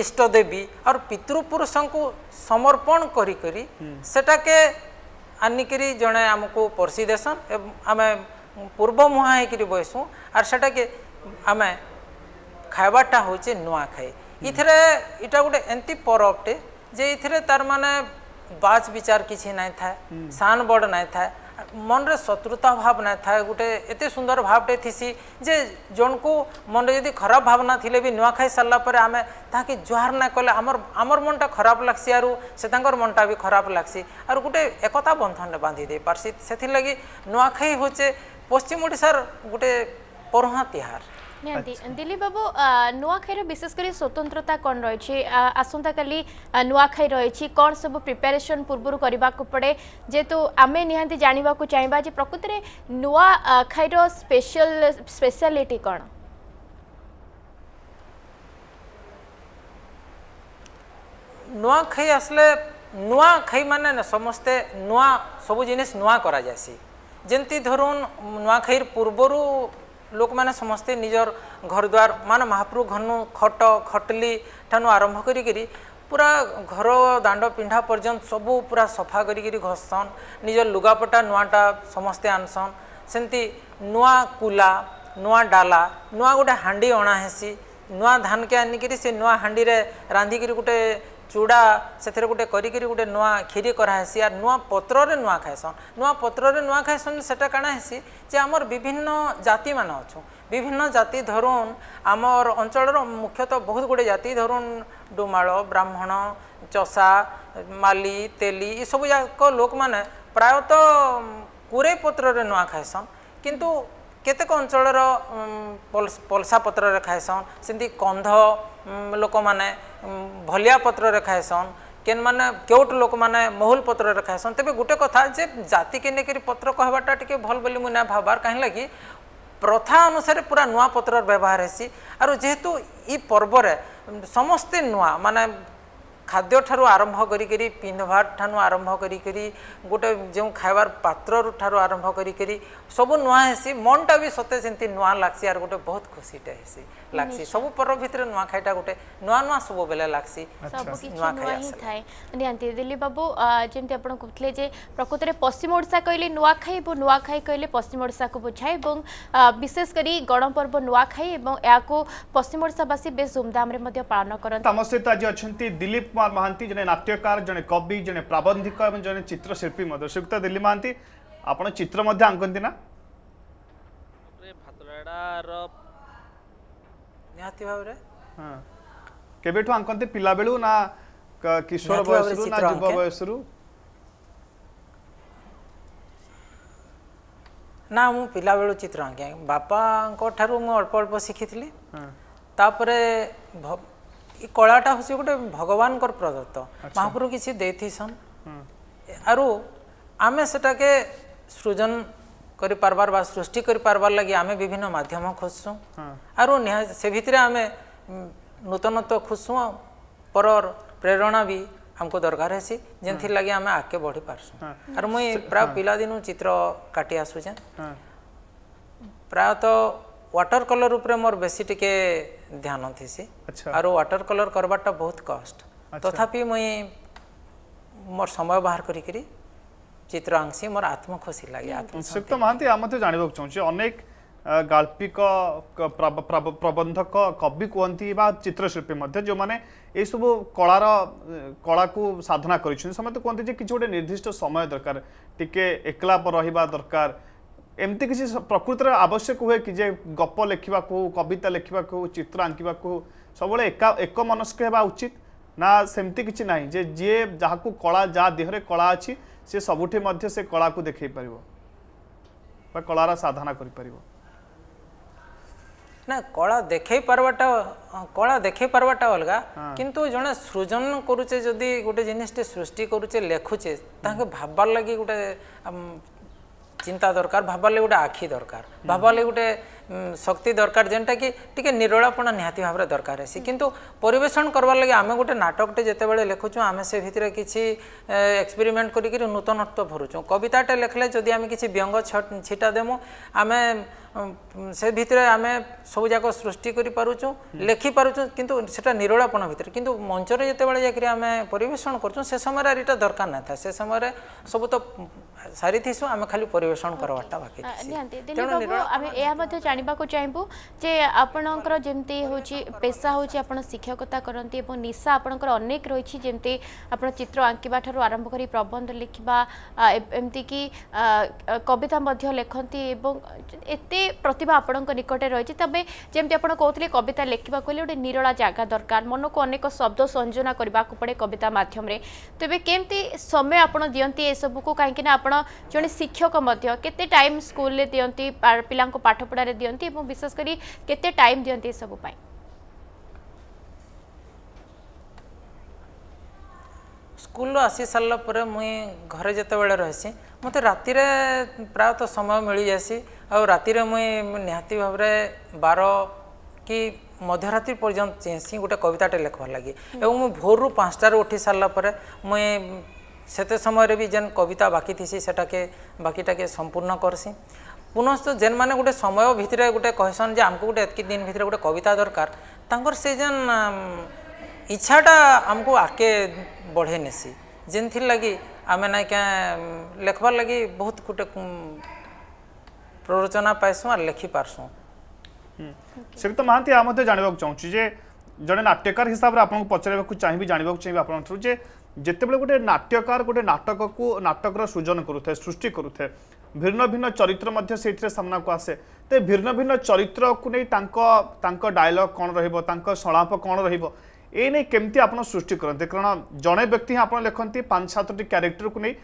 ইষ্টদেবী আর পিতৃপুরুষঙ্কু সমর্পণ করি করি সেটাকে আনিকি জনে আমি পরসি দেসন আমি পূর্ব মুহা হয়েকি বসু আর সেটাকে আমি খাইবাটা হচ্ছে নুয়াখাই ইথে এটা গোটে এমতি পরবটে যে ইথে তার মানে ବାଚ୍ ବିଚାର କିଛି ନାଇଁ ଥାଏ ସାନ୍ ବଡ଼ ନାଇଁ ଥାଏ ମନରେ ଶତ୍ରୁତା ଭାବ ନାଇଁ ଥାଏ ଗୋଟେ ଏତେ ସୁନ୍ଦର ଭାବଟେ ଥିସି ଯେ ଜଣକୁ ମନରେ ଯଦି ଖରାପ ଭାବନା ଥିଲେ ବି ନୂଆ ଖାଇ ସାରିଲା ପରେ ଆମେ ତାହାକେ ଜୁହାର ନାଇଁ କଲେ ଆମର ଆମର ମନଟା ଖରାପ ଲାଗ୍ସି ଆରୁ ସେ ତାଙ୍କର ମନଟା ବି ଖରାପ ଲାଗ୍ସି ଆରୁ ଗୋଟେ ଏକତା ବନ୍ଧନରେ ବାନ୍ଧି ଦେଇପାର୍ସି ସେଥିର୍ଲାଗି ନୂଆଖାଇ ହଉଛେ ପଶ୍ଚିମ ଓଡ଼ିଶାର ଗୋଟେ ପରହା ତିହାର দিলীপ বাবু নূয়াখাইর বিশেষ করে স্বতন্ত্রতা কন রয়েছে আসন্তা কালি নূয়াখাই রয়েছে কন সব প্রিপারেসন পূর্ব করা পড়ে যেহেতু আমি নিহতি জাঁয়া চাইবা যে প্রকৃতরে নূয়াখাইর স্পেশাল স্পেশালিটি কন কণ আসলে ଆସିଲେ মানে ମାନେ ସମସ୍ତେ সব জিনিস ଜିନିଷ করা যায় যেমন ধরুন ନୂଆଖାଇ ପୂର୍ବରୁ ଲୋକମାନେ ସମସ୍ତେ ନିଜର ଘରଦ୍ୱାର ମାନେ ମହାପୁରୁ ଘନୁ ଖଟ ଖଟିଲି ଠାନୁ ଆରମ୍ଭ କରିକିରି ପୁରା ଘର ଦାଣ୍ଡ ପିଣ୍ଡା ପର୍ଯ୍ୟନ୍ତ ସବୁ ପୁରା ସଫା କରିକିରି ଘସନ୍ ନିଜର ଲୁଗାପଟା ନୂଆଟା ସମସ୍ତେ ଆନ୍ସନ୍ ସେମିତି ନୂଆ କୁଲା ନୂଆ ଡାଲା ନୂଆ ଗୋଟେ ହାଣ୍ଡି ଅଣା ହେସି ନୂଆ ଧାନକେ ଆନିକିରି ସେ ନୂଆ ହାଣ୍ଡିରେ ରାନ୍ଧିକିରି ଗୋଟେ চূড়া ସେଥିରେ ଗୋଟେ କରିକିରି ଗୋଟେ ନୂଆ କ୍ଷୀରି କରାହେସି ଆର୍ ନୂଆ ପତ୍ରରେ ନୂଆ ଖାଏସନ୍ ନୂଆ ପତ୍ରରେ ନୂଆ ଖାଏସନ୍ ସେଟା କାଣା ହେସି ଯେ ଆମର ବିଭିନ୍ନ ଜାତିମାନେ ଅଛୁ ବିଭିନ୍ନ ଜାତି ଧରୁନ୍ ଆମର ଅଞ୍ଚଳର ମୁଖ୍ୟତଃ ବହୁତ ଗୁଡ଼ିଏ ଜାତି ଧରୁନ୍ ଡୁମାଳ ବ୍ରାହ୍ମଣ ଚଷା ମାଲି ତେଲି ଏସବୁ ଯାକ ଲୋକମାନେ ପ୍ରାୟତଃ କୁରେଇ ପତ୍ରରେ ନୂଆ ଖାଏସନ୍ କିନ୍ତୁ କେତେକ ଅଞ୍ଚଳର ପଲସା ପତ୍ରରେ ଖାଏସନ୍ ସେମିତି କନ୍ଧ ଲୋକମାନେ ଭଲିଆ ପତ୍ରରେ ଖାଏସନ୍ କେନ୍ମାନେ କେଉଁଠୁ ଲୋକମାନେ ମହୁଲ ପତ୍ରରେ ଖାଏସନ୍ ତେବେ ଗୋଟେ କଥା ଯେ ଜାତିକେ ନେଇକରି ପତ୍ର କହିବାଟା ଟିକେ ଭଲ୍ ବୋଲି ମୁଁ ନାଇଁ ଭାବବାର୍ କାହିଁ ଲାଗି ପ୍ରଥା ଅନୁସାରେ ପୁରା ନୂଆ ପତ୍ରର ବ୍ୟବହାର ହେସି ଆରୁ ଯେହେତୁ ଇ ପର୍ବରେ ସମସ୍ତେ ନୂଆ ମାନେ ଖାଦ୍ୟ ଠାରୁ ଆରମ୍ଭ କରିକରି ପିନ୍ଧବାର୍ ଠାନୁ ଆରମ୍ଭ କରିକରି ଗୋଟେ ଯେଉଁ ଖାଇବାର ପାତ୍ରରୁ ଠାରୁ ଆରମ୍ଭ କରିକରି ସବୁ ନୂଆ ହେସି ମନଟା ବି ସତେ ସେମିତି ନୂଆ ଲାଗ୍ସି ଆର୍ ଗୋଟେ ବହୁତ ଖୁସିଟା ହେସି ଲାଗ୍ସି ସବୁ ପର୍ବ ଭିତରେ ନୂଆଖାଇଟା ଗୋଟେ ନୂଆ ନୂଆ ସବୁବେଳେ ଲାଗ୍ସି ଥାଏ ନିହାତି ଦିଲ୍ଲୀପ ବାବୁ ଯେମିତି ଆପଣ କହୁଥିଲେ ଯେ ପ୍ରକୃତରେ ପଶ୍ଚିମ ଓଡ଼ିଶା କହିଲେ ନୂଆଖାଇ ଏବଂ ନୂଆଖାଇ କହିଲେ ପଶ୍ଚିମ ଓଡ଼ିଶାକୁ ବୁଝାଏ ଏବଂ ବିଶେଷ କରି ଗଣପର୍ବ ନୂଆଖାଇ ଏବଂ ଏହାକୁ ପଶ୍ଚିମ ଓଡ଼ିଶାବାସୀ ବେଶ ଧୁମଧାମରେ ମଧ୍ୟ ପାଳନ କରନ୍ତି ଆମ ସହିତ ଆଜି ଅଛନ୍ତି ଦିଲ୍ଲୀପ কুমার মহান্তি জনে নাট্যকার জনে কবি জনে প্রাবন্ধিক এবং জনে চিত্রশিল্পী মধ্যে শ্রীযুক্ত দিল্লী মহান্তি আপনার চিত্র মধ্যে আঁকতে না ভাতড়ার নিহতি ভাবে হ্যাঁ কেবেঠু আঁকতে পিলা বেলু না কিশোর বয়সরু না যুব বয়সরু ନା ମୁଁ ପିଲାବେଳୁ ଚିତ୍ର ଆଙ୍କେ ବାପାଙ୍କ ଠାରୁ ମୁଁ ଅଳ୍ପ ଅଳ୍ପ ଶିଖିଥିଲି ତାପରେ କଳାଟା ହେଉଛି ଗୋଟେ ଭଗବାନଙ୍କର ପ୍ରଦତ୍ତ ମହାପ୍ରଭୁ କିଛି ଦେଇଥିସନ୍ ଆରୁ ଆମେ ସେଟାକେ ସୃଜନ କରିପାରବାର୍ ବା ସୃଷ୍ଟି କରିପାରବାର୍ ଲାଗି ଆମେ ବିଭିନ୍ନ ମାଧ୍ୟମ ଖୋଜସୁଁ ଆରୁ ସେ ଭିତରେ ଆମେ ନୂତନତ୍ୱ ଖୋଜସୁଁ ଆଉ ପରର ପ୍ରେରଣା ବି ଆମକୁ ଦରକାର ହେସି ଯେନ୍ଥିର୍ ଲାଗି ଆମେ ଆଗକେ ବଢ଼ି ପାରସୁଁ ଆରୁ ମୁଇଁ ପ୍ରାୟ ପିଲାଦିନୁ ଚିତ୍ର କାଟି ଆସୁଛେଁ ପ୍ରାୟତଃ ୱାଟର କଲର୍ ଉପରେ ମୋର ବେଶୀ ଟିକେ ध्यान थी आर व्टर कलर करवा बहुत कष्ट अच्छा। तथापि मुई मोर समय बाहर कर चित्र आंसी मोर आत्मखुशी लगे शिक्त हम्म, महांती आम तो जानवाक चाहिए अनेक गाल्पिक प्रबंधक कवि कहते चित्रशिल्पी जो मैंने ये सब कलार कला को साधना करते कहते कि गोटे निर्दिष्ट समय दरकार टी एक रहा दरकार ଏମିତି କିଛି ପ୍ରକୃତରେ ଆବଶ୍ୟକ ହୁଏ କି ଯେ ଗପ ଲେଖିବାକୁ କବିତା ଲେଖିବାକୁ ଚିତ୍ର ଆଙ୍କିବାକୁ ସବୁବେଳେ ଏକା ଏକ ମନସ୍କ ହେବା ଉଚିତ ନା ସେମିତି କିଛି ନାହିଁ ଯେ ଯିଏ ଯାହାକୁ କଳା ଯାହା ଦେହରେ କଳା ଅଛି ସେ ସବୁଠି ମଧ୍ୟ ସେ କଳାକୁ ଦେଖେଇ ପାରିବ ବା କଳାର ସାଧନା କରିପାରିବ ନା କଳା ଦେଖେଇ ପାରିବାଟା କଳା ଦେଖେଇ ପାର୍ବାଟା ଅଲଗା କିନ୍ତୁ ଜଣେ ସୃଜନ କରୁଛେ ଯଦି ଗୋଟେ ଜିନିଷଟେ ସୃଷ୍ଟି କରୁଛେ ଲେଖୁଛେ ତାହାକେ ଭାବବାର୍ ଲାଗି ଗୋଟେ চিন্তা দরকার ভাববার লাগে গোটে আখি দরকার ভাববার লাগে গোটে শক্তি দরকার যেটা কি টিকি নিরোলাপনা নিহতি ভাবে দরকার আছে কিন্তু পরিবেশন করবার লাগে আমি গোটে নাটকটে যেতবে লেখুছু আমি সে ভিতরে কিছু এক্সপেরিমেন্ট করি নূতনত্ব ভরুছু কবিতাটে লেখলে যদি আমি কিছু ব্যঙ্গ ছিটা দেমু আমি সে ভিতরে আমি সবুযাক সৃষ্টি করে পুছু লেখি পুছু কিন্তু সেটা নিরোলাপণ ভিতরে কিন্তু মঞ্চরে যেতবে যাই আমি পরিবেষণ করছু সে সময় আর এটা দরকার না থাকে সে সময় সবু তো ସାରିଥିସୁଁ ଆମେ ଖାଲି ପରିବେଷଣ କରବାଟା ବାକି ନିହାତି ଦିଲ୍ଲୀପ ଆମେ ଏହା ମଧ୍ୟ ଜାଣିବାକୁ ଚାହିଁବୁ ଯେ ଆପଣଙ୍କର ଯେମିତି ହେଉଛି ପେଶା ହେଉଛି ଆପଣ ଶିକ୍ଷକତା କରନ୍ତି ଏବଂ ନିଶା ଆପଣଙ୍କର ଅନେକ ରହିଛି ଯେମିତି ଆପଣ ଚିତ୍ର ଆଙ୍କିବା ଠାରୁ ଆରମ୍ଭ କରି ପ୍ରବନ୍ଧ ଲେଖିବା ଏମିତିକି କବିତା ମଧ୍ୟ ଲେଖନ୍ତି ଏବଂ ଏତେ প্রতিভা আপনার নিকটে রয়েছে তবে যেমি আপনার কৌলে কবিতা লেখা হলে গোটে নিরলা জায়গা দরকার মনকু অনেক শব্দ সঞ্জনা করা পড়ে কবিতা মাধ্যমে তবে কেমতি সময় আপনার দিকে এসবুক কিনা আপনার জন শিক্ষক কেতে টাইম স্কুলে দিকে পিলা পাঠপড়ার দিকে এবং বিশেষ করে কেতে টাইম দিকে এসবু ସ୍କୁଲରୁ ଆସିସାରିଲା ପରେ ମୁଇଁ ଘରେ ଯେତେବେଳେ ରହିସି ମୋତେ ରାତିରେ ପ୍ରାୟତଃ ସମୟ ମିଳିଯାଏସି ଆଉ ରାତିରେ ମୁଇଁ ନିହାତି ଭାବରେ ବାର କି ମଧ୍ୟରାତି ପର୍ଯ୍ୟନ୍ତ ଚେଁସି ଗୋଟେ କବିତାଟେ ଲେଖ୍ବାର୍ ଲାଗି ଏବଂ ମୁଁ ଭୋରରୁ ପାଞ୍ଚଟାରୁ ଉଠି ସାରିଲା ପରେ ମୁଇଁ ସେତେ ସମୟରେ ବି ଯେନ୍ କବିତା ବାକି ଥିସି ସେଟାକେ ବାକିଟାକେ ସମ୍ପୂର୍ଣ୍ଣ କର୍ସି ପୁନଶ୍ଚ ଯେନ୍ମାନେ ଗୋଟେ ସମୟ ଭିତରେ ଗୋଟେ କହିସନ୍ ଯେ ଆମକୁ ଗୋଟେ ଏତ୍କି ଦିନ ଭିତରେ ଗୋଟେ କବିତା ଦରକାର ତାଙ୍କର ସେ ଯେନ୍ ইচ্ছাটা ଆମକୁ আগে বড়াই ନେସି ଯେନ୍ଥିର୍ ଲାଗି আমি ନାଇଁ କାଁ ଲେଖ୍ବାର୍ ଲାଗି ବହୁତ ଗୋଟେ প্ররোচনা পাইসু আর লেখি পারসু শ্রীযুক্ত মহান্তি আমি জাঁয়া চাহুছি যে জন নাট্যকার হিসাবে আপনার পচারা চাইবি জাঁয়া চাইবি আপনার যে যেতবে গোটে নাট্যকার গোটে নাটকক নাটকর সৃজন করুথে সৃষ্টি করুথে ভিন্ন ভিন্ন চরিত্র মধ্যে সেইথিরে সামনাকু আসে তে ভিন্ন ভিন্ন চরিত্রকু নেই তাঙ্ক তাঙ্ক ডায়লগ কোন রহিব তাঙ্ক সলাপ কোন রহিব এনে কেমতি আপনার সৃষ্টি করতে কারণ জনে ব্যক্তি হি আপনার লেখতে পাঁচ সাতটি ক্যারেক্টরক নিয়ে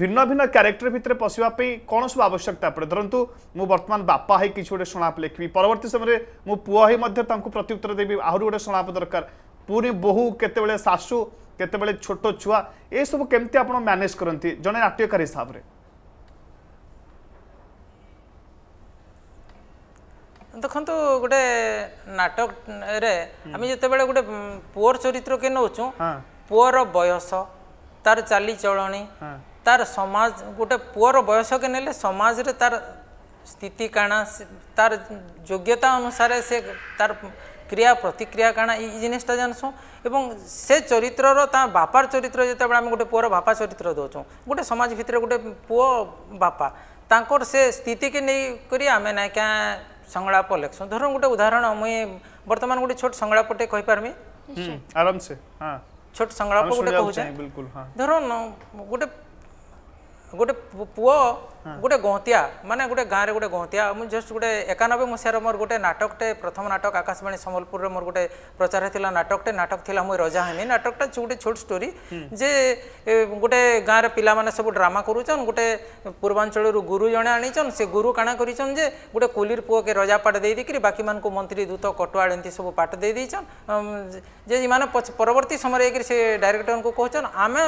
ভিন্ন ভিন্ন ক্যারেক্টর ভিতরে পশিবা কোণ সব আবশ্যকতা পড়ে ধরতু মু বর্তমান বাপা হয়ে কিছু গোটে সোনাপ লেখবি পরবর্তী সময় মু পুয় হয়ে মধ্যে তাঁকু প্রত্যুত্তর দেবি আহরি গোটে সোনাপ দরকার পুনি বহু কেতবে শাশু কেতবে ছোট ছুয়া এসব কেমতি আপনার ম্যানেজ করতে জনে নাট্যকার হিসাবে ଦେଖନ୍ତୁ ଗୋଟେ ନାଟକରେ ଆମେ ଯେତେବେଳେ ଗୋଟେ ପୁଅର ଚରିତ୍ରକେ ନେଉଛୁ ପୁଅର ବୟସ ତାର ଚାଲିଚଳଣି ତାର ସମାଜ ଗୋଟେ ପୁଅର ବୟସକେ ନେଲେ ସମାଜରେ ତାର ସ୍ଥିତି କାଣା তার ଯୋଗ୍ୟତା ଅନୁସାରେ ସେ ତାର ক্রিয়া প্রতিক্রিয়া কারণ এই জিনিসটা জানসু এবং সে চরিত্রর তা বাপার চরিত্র যেতবে আমি গোটে পুয়ার বাপা চরিত্র দৌছু গোটে সমাজ ভিতরে গোটে পুয় বাপা তাঁকর সে স্থিতিকে নেই করি আমি না সংলাপ লেখসু ধরুন গোটে উদাহরণ মুই বর্তমান গোটে ছোট সংলাপটে কইপারমি আরাম সে হ্যাঁ ছোট সংলাপ গোটে কহুছে বিলকুল হ্যাঁ ধরুন গোটে গোটে পুয়া গোটে গহতিয়া মানে গোটে গাঁরে গোটে গহতিয়া মু জস্ট গোটে একানব্বই মশার মোট গোটে নাটকটে প্রথম নাটক আকাশবাণী সম্বলপুর মোট গোটে প্রচার হয়েছিল নাটকটে নাটক লা মুই রজা হেমি নাটকটা গোটে ছোট স্টোরি যে গোটে গাঁরে মানে সব ড্রামা করুছন গোটে পূর্বাঞ্চল গুরু জনে আনিছন সে গুরু কাণা করছেন যে গোটে কুলির পুয়কে রজা পাট দিয়ে দিকি বাকি মানুষ মন্ত্রী দূত কটুয়াড় এমনি সব পাট দিয়ে দিয়েছেন যে ইমান পরবর্তী সময় এগিয়ে সে ডাইরেক্টর কুচন আমি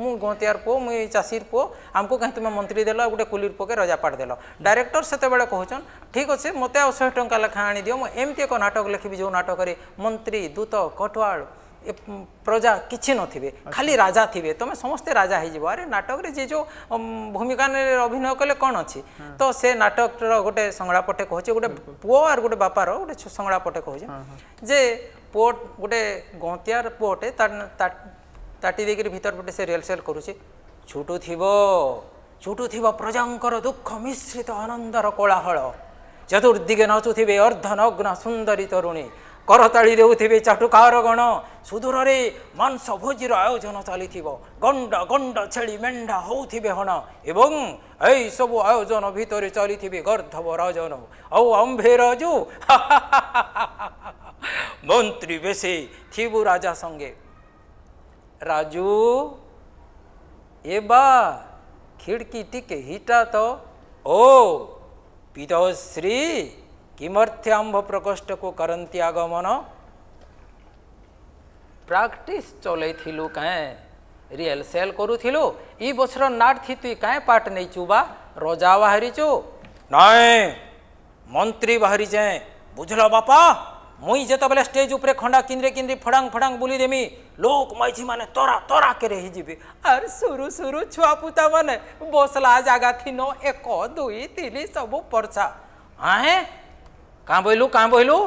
মু গহতিয়ার পুয় মুই চাষীর পুয় আমি কাহি তুমি মন্ত্রী দেল গোটে ବୁଲିର୍ ପକେ ରଜା ପାଠଦେଲ ଡାଇରେକ୍ଟର ସେତେବେଳେ କହୁଛନ୍ ଠିକ୍ ଅଛି ମୋତେ ଆଉ ଶହେ ଟଙ୍କା ଲେଖା ଆଣିଦିଅ ମୁଁ ଏମିତି ଏକ ନାଟକ ଲେଖିବି ଯେଉଁ ନାଟକରେ ମନ୍ତ୍ରୀ ଦୂତ କଟୁଆଳ ପ୍ରଜା କିଛି ନଥିବେ ଖାଲି ରାଜା ଥିବେ ତମେ ସମସ୍ତେ ରାଜା ହେଇଯିବ ଆରେ ନାଟକରେ ଯିଏ ଯେଉଁ ଭୂମିକାରେ ଅଭିନୟ କଲେ କ'ଣ ଅଛି ତ ସେ ନାଟକର ଗୋଟେ ସଂଳାପଟେ କହୁଛି ଗୋଟେ ପୁଅ ଆର୍ ଗୋଟେ ବାପାର ଗୋଟେ ସଂଳାପଟେ କହୁଛି ଯେ ପୁଅ ଗୋଟେ ଗନ୍ତିଆର ପୁଅଟେ ତାଟି ଦେଇକିରି ଭିତର ପଟେ ସେ ରିହର୍ସଲ କରୁଛି ଛୁଟୁଥିବ ଛୁଟୁଥିବ ପ୍ରଜାଙ୍କର ଦୁଃଖ ମିଶ୍ରିତ ଆନନ୍ଦର କୋଳାହଳ ଚତୁର୍ଦିଗେ ନାଚୁଥିବେ ଅର୍ଦ୍ଧନଗ୍ନ ସୁନ୍ଦରୀ ତରୁଣୀ କରତାଳି ଦେଉଥିବେ ଚାଟୁକାରଗଣ ସୁଦୂରରେ ମାଂସ ଭୋଜିର ଆୟୋଜନ ଚାଲିଥିବ ଗଣ୍ଡ ଗଣ୍ଡ ଛେଳି ମେଣ୍ଢା ହେଉଥିବେ ହଣ ଏବଂ ଏହିସବୁ ଆୟୋଜନ ଭିତରେ ଚାଲିଥିବେ ଗର୍ଦ୍ଧବ ରାଜନ ଆଉ ଆମ୍ଭେ ରାଜୁ ମନ୍ତ୍ରୀ ବେଶୀ ଥିବୁ ରାଜା ସଙ୍ଗେ ରାଜୁ ଏ ବା खिड़की टीके हिटा तो ओ पितोश्री किमर्थ्य अंब प्रकोष्ठ को करती आगमन प्राक्टिस चलु कहें रियल सेल करूलु इ बसर नाट थी तु कहीं पार्ट नहीं चुबा रजा बाहरी चु नाए मंत्री बाहरी जाए बुझल बापा मुई जो स्टेज उपरे खंडा किंद्रे किंद्रे फड़ांग फड़ांग बुली देमी लोक माइझी मैंने तोरा तोरा के रहीजी आर सुरु सुरु छुआपुता मैंने बसला जगह थी न एक दुई तीन सब पर्चा आहे कह बहलु कह बहलु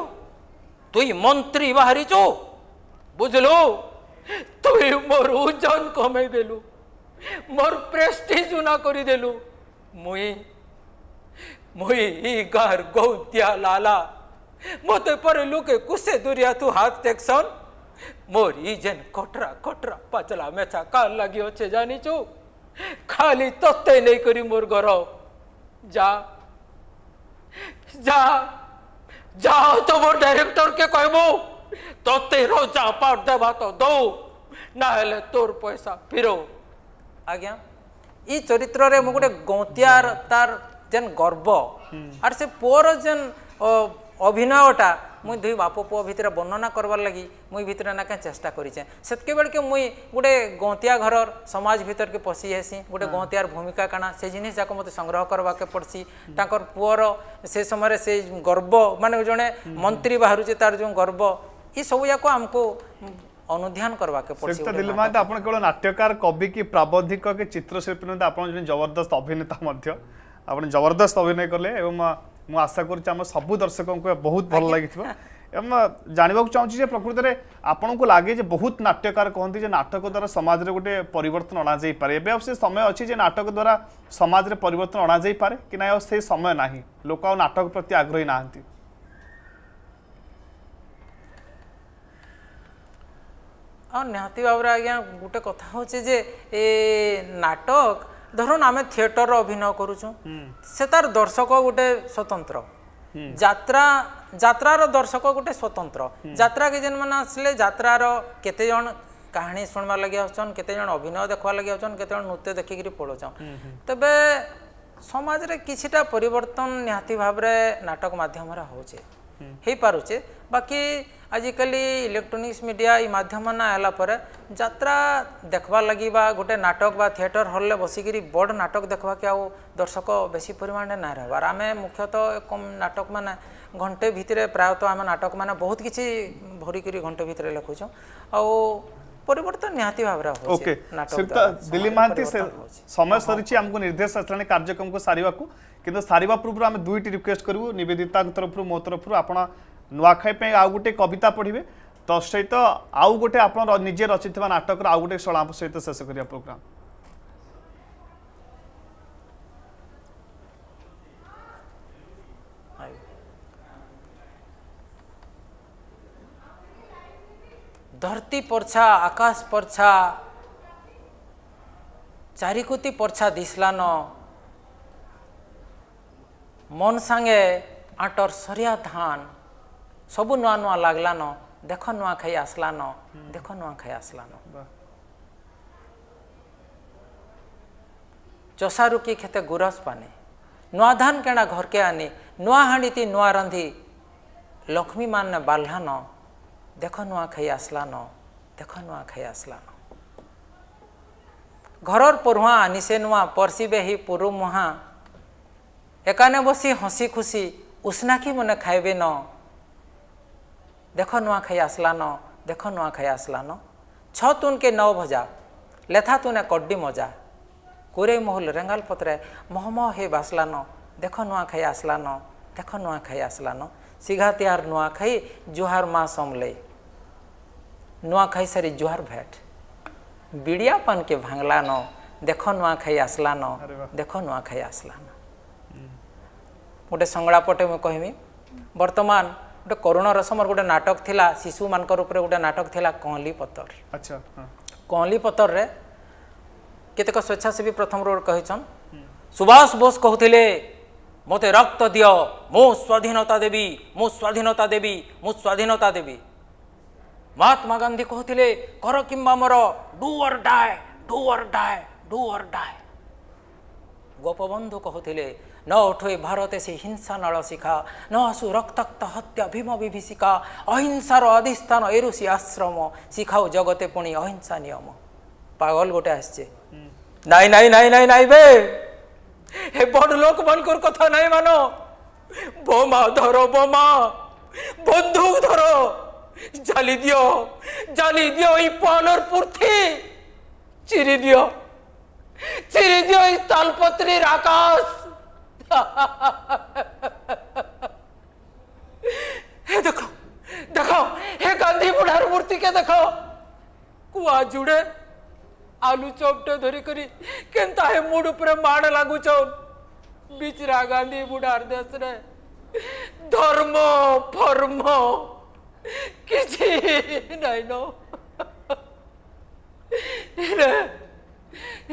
तु मंत्री बाहरी चु बुझल तु मोर ओजन कमेदेल मोर प्रेस्टिज ना करदेलु मुई मुई गार गौतिया लाला मतरे लुके कुसे दूरिया तू हाथ टेक्सन मोर इजन कटरा कटरा पचला मेचा कार लगी अच्छे जानी चु खाली तत्ते नहीं करी मोर घर जा जा जाओ तो मोर डायरेक्टर के कहबु तत्ते रोजा पार दे बात दो ना हेले तोर पैसा फिर आ गया ई चरित्र रे मु गोटे गोंतियार तार जन गर्व आर से पोर जन অভিনয়টা মুই দুই বাপ পুয় ভিতরে বর্ণনা করবার লাগি মুই ভিতরে না কেন চেষ্টা করিছে সেতকি বেড়কে মুই গোটে গঁতিয়া ঘরর সমাজ ভিতরকে পশি যাইসি গোটে গঁতিয়ার ভূমিকা কাଣା সে জিনিস যাক মতো সংগ্রহ করবাকে পড়ছি তাঁকর পুয়র সে সময় সে গর্ব মানে জনে মন্ত্রী বাহুছে তার যে গর্ব এসবু যাক আমি অনুধ্যান করবাকে পড়ছে দিলমা আপনার কেবল নাট্যকার কবি কি প্রাবন্ধিক কি চিত্রশিল্পী নয় আপনার জন জবরদস্ত অভিনেতা মধ্য আপনি জবরদস্ত অভিনয় কলে এবং ମୁଁ ଆଶା କରୁଛି ଆମ ସବୁ ଦର୍ଶକଙ୍କୁ ବହୁତ ଭଲ ଲାଗିଥିବ ଏବଂ ଜାଣିବାକୁ ଚାହୁଁଛି ଯେ ପ୍ରକୃତରେ ଆପଣଙ୍କୁ ଲାଗେ ଯେ ବହୁତ ନାଟ୍ୟକାର କହନ୍ତି ଯେ ନାଟକ ଦ୍ୱାରା ସମାଜରେ ଗୋଟେ ପରିବର୍ତ୍ତନ ଅଣାଯାଇପାରେ ଏବେ ଆଉ ସେ ସମୟ ଅଛି ଯେ ନାଟକ ଦ୍ୱାରା ସମାଜରେ ପରିବର୍ତ୍ତନ ଅଣାଯାଇପାରେ କି ନାହିଁ ଆଉ ସେ ସମୟ ନାହିଁ ଲୋକ ଆଉ ନାଟକ ପ୍ରତି ଆଗ୍ରହୀ ନାହାନ୍ତି ଆଉ ନିହାତି ଭାବରେ ଆଜ୍ଞା ଗୋଟେ କଥା ହେଉଛି ଯେ ଏ ନାଟକ ধরুন আমি থিয়েটর অভিনয় করুছু সে তার দর্শক গোটে স্বতন্ত্র যাত্রা যাত্রার দর্শক গোটে স্বতন্ত্র যাত্রাকে যে আসলে যাত্রার কেতে জন কাহিনী শুণবার লাগে আসছেন কেতে জন অভিনয় দেখবার লাগে আসছেন কেতে জন নৃত্য দেখিকি পড়ছন তবে সমাজের কিছুটা পরিবর্তন নিহতি ভাবে নাটক মাধ্যমে হচ্ছে ହେଇପାରୁଛେ ବାକି ଆଜିକାଲି ଇଲେକ୍ଟ୍ରୋନିକ୍ସ ମିଡ଼ିଆ ଇ ମାଧ୍ୟମ ମାଧ୍ୟମମାନେ ହେଲା ପରେ ଯାତ୍ରା ଦେଖ୍ବାର୍ ଲାଗି ବା ଗୋଟେ ନାଟକ ବା ଥିଏଟର୍ ହଲ୍ରେ ବସିକିରି ବଡ଼୍ ନାଟକ ଦେଖ୍ବାକେ ଆଉ ଦର୍ଶକ ବେଶୀ ପରିମାଣରେ ନାଇଁ ରହେବାର୍ ଆମେ ମୁଖ୍ୟତଃ କମ୍ ନାଟକମାନେ ଘଣ୍ଟେ ଭିତରେ ପ୍ରାୟତଃ ଆମେ ନାଟକମାନେ ବହୁତ କିଛି ଭରିକିରି ଘଣ୍ଟେ ଭିତରେ ଲେଖୁଛୁ ଆଉ ପରିବର୍ତ୍ତନ ନିହାତି ଭାବରେ ଓକେ দিলীপ মহান্তি ସମୟ ସରିଛି ଆମକୁ ନିର୍ଦ୍ଦେଶ আসলে କାର୍ଯ୍ୟକ୍ରମକୁ ସାରିବାକୁ किन सारि पूर्व दुईटी रिक्वेस्ट गरौँ न तरफु मो तरफु नै पनि आउँ गविता पढि तसँग आउँछ निजे रचित्र नाटक र आउँछ शेष गरेको प्रोग्राम चारिकति पर्छ মন সাঙ্গে আটর সরিয়া ধান সবু নূয়া নূয়া লাগলান দেখ নূয়া খাই আসলান দেখ নূয়া খাই আসলান চষারুকি খেতে গুরস পানে নূয়া ধান কেনা ঘরকে আনি নূয়া হাঁড়িতি নূয়া রাঁধি লক্ষ্মী মান বাল্লান দেখ নূয়া খাই আসলান দেখ নূয়া খাই আসলান ঘরর পড়ুয়া আনিছে নূয়া পরসিবে হি পুরু মুহা এখানে বসি হসি খুশি উষ্ণাকি মনে খাইবে ন দেখ নয় খাই আসলান দেখ নয় খাই আসলান ছ তুনকে ন ভজা লেথা তুনে কড্ডি মজা কুরে মহুল রেঙ্গাল পত্রে মহমহ হে বাসলান দেখ নয় খাই আসলান দেখ নয় খাই আসলান সিঘা তিহার নয় খাই জুহার মা সমলে নয় খাই সারি জুহার ভেট বিড়িয়া পানকে ভাঙলান দেখ নয় খাই আসলান দেখ নয় খাই আসলান ଗୋଟେ ସଂଳାପଟେ ମୁଁ କହିମି ବର୍ତ୍ତମାନ ଗୋଟେ କରୁଣ ରସ ମୋର ଗୋଟେ ନାଟକ ଥିଲା ଶିଶୁମାନଙ୍କର ଉପରେ ଗୋଟେ ନାଟକ ଥିଲା କହଁଲି ପତର ଆଚ୍ଛା କହଁଲି ପତରରେ କେତେକ ସ୍ୱେଚ୍ଛାସେବୀ ପ୍ରଥମରୁ କହିଛନ୍ ସୁଭାଷ ବୋଷ କହୁଥିଲେ ମୋତେ ରକ୍ତ ଦିଅ ମୁଁ ସ୍ୱାଧୀନତା ଦେବି ମୁଁ ସ୍ୱାଧୀନତା ଦେବି ମୁଁ ସ୍ୱାଧୀନତା ଦେବି ମହାତ୍ମା ଗାନ୍ଧୀ କହୁଥିଲେ କର କିମ୍ବା ମୋର do or die do or die do or die Gopabandhu କହୁଥିଲେ ন উঠোই ভারতে সেই হিংসা নলশিখা ন আসু রক্তাক্ত হত্যা ভীম বিভীষিকা অহিংসার অধিষ্ঠান এরুষি আশ্রম শিখাও জগতে পুনি অহিংসা নিয়ম পাগল গোটে আসছে নাই নাই নাই নাই নাই বে হে বড় লোক মানকর কথা নাই মানো বোমা ধরো বোমা বন্দুক ধরো জ্বালি দিও জ্বালি দিও এই পানোর পুর্থি চিরি দিও চিরি দিও এই তালপত্রীর আকাশ हे देखो देखो हे गांधी बुढ़ार मूर्ति के देखो कुआ जुड़े आलू चौपटे धरी करी केंता हे मूड ऊपर माड़ लागू चौन बिचरा गांधी बुढ़ार देश रे धर्म फर्म किसी नहीं नो इरे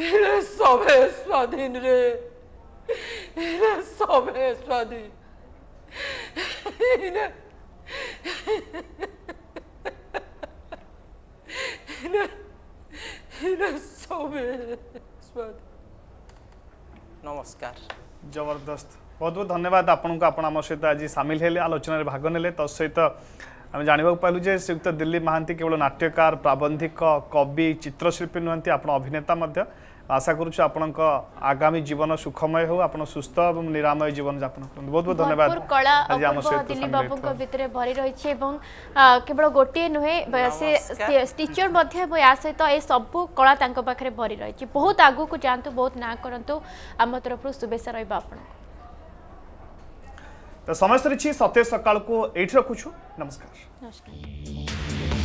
इरे सबे स्वाधीन रे اینه صابه اسفندی اینه اینه اینه صابه اسفندی নমস্কার জবরদস্ত বহুত বহুত ধন্যবাদ আপনার আপনার আমার সহ আজ সামিল হলে আলোচনার ভাগ নেলে তো সহ আমি জাঁয়া পাইলু যে শ্রীযুক্ত দিলীপ মহান্তি কেবল নাট্যকার প্রাবন্ধিক কবি চিত্রশিল্পী নুহতি আপনার অভিনেতা মধ্যে আশা করুছু আপনার আগামী জীবন সুখময় হোক আপনার সুস্থ এবং নিরাময় জীবন যাপন করুন বহুত বহুত ধন্যবাদ কলা দিলীপ বাবুঙ্ ভিতরে ভরি রয়েছে এবং কেবল গোটিয়ে নুহে সে টিচর মধ্যে এবং এর সহিত এই সবু কলা তাঙ্ক পাখে ভরি রয়েছে বহুত আগুক যাতে বহুত না করতু আম তরফ শুভেচ্ছা রহব আপনার তো সময় সরিছি সতেজ সকালকু এইটি রাখুছু নমস্কার নমস্কার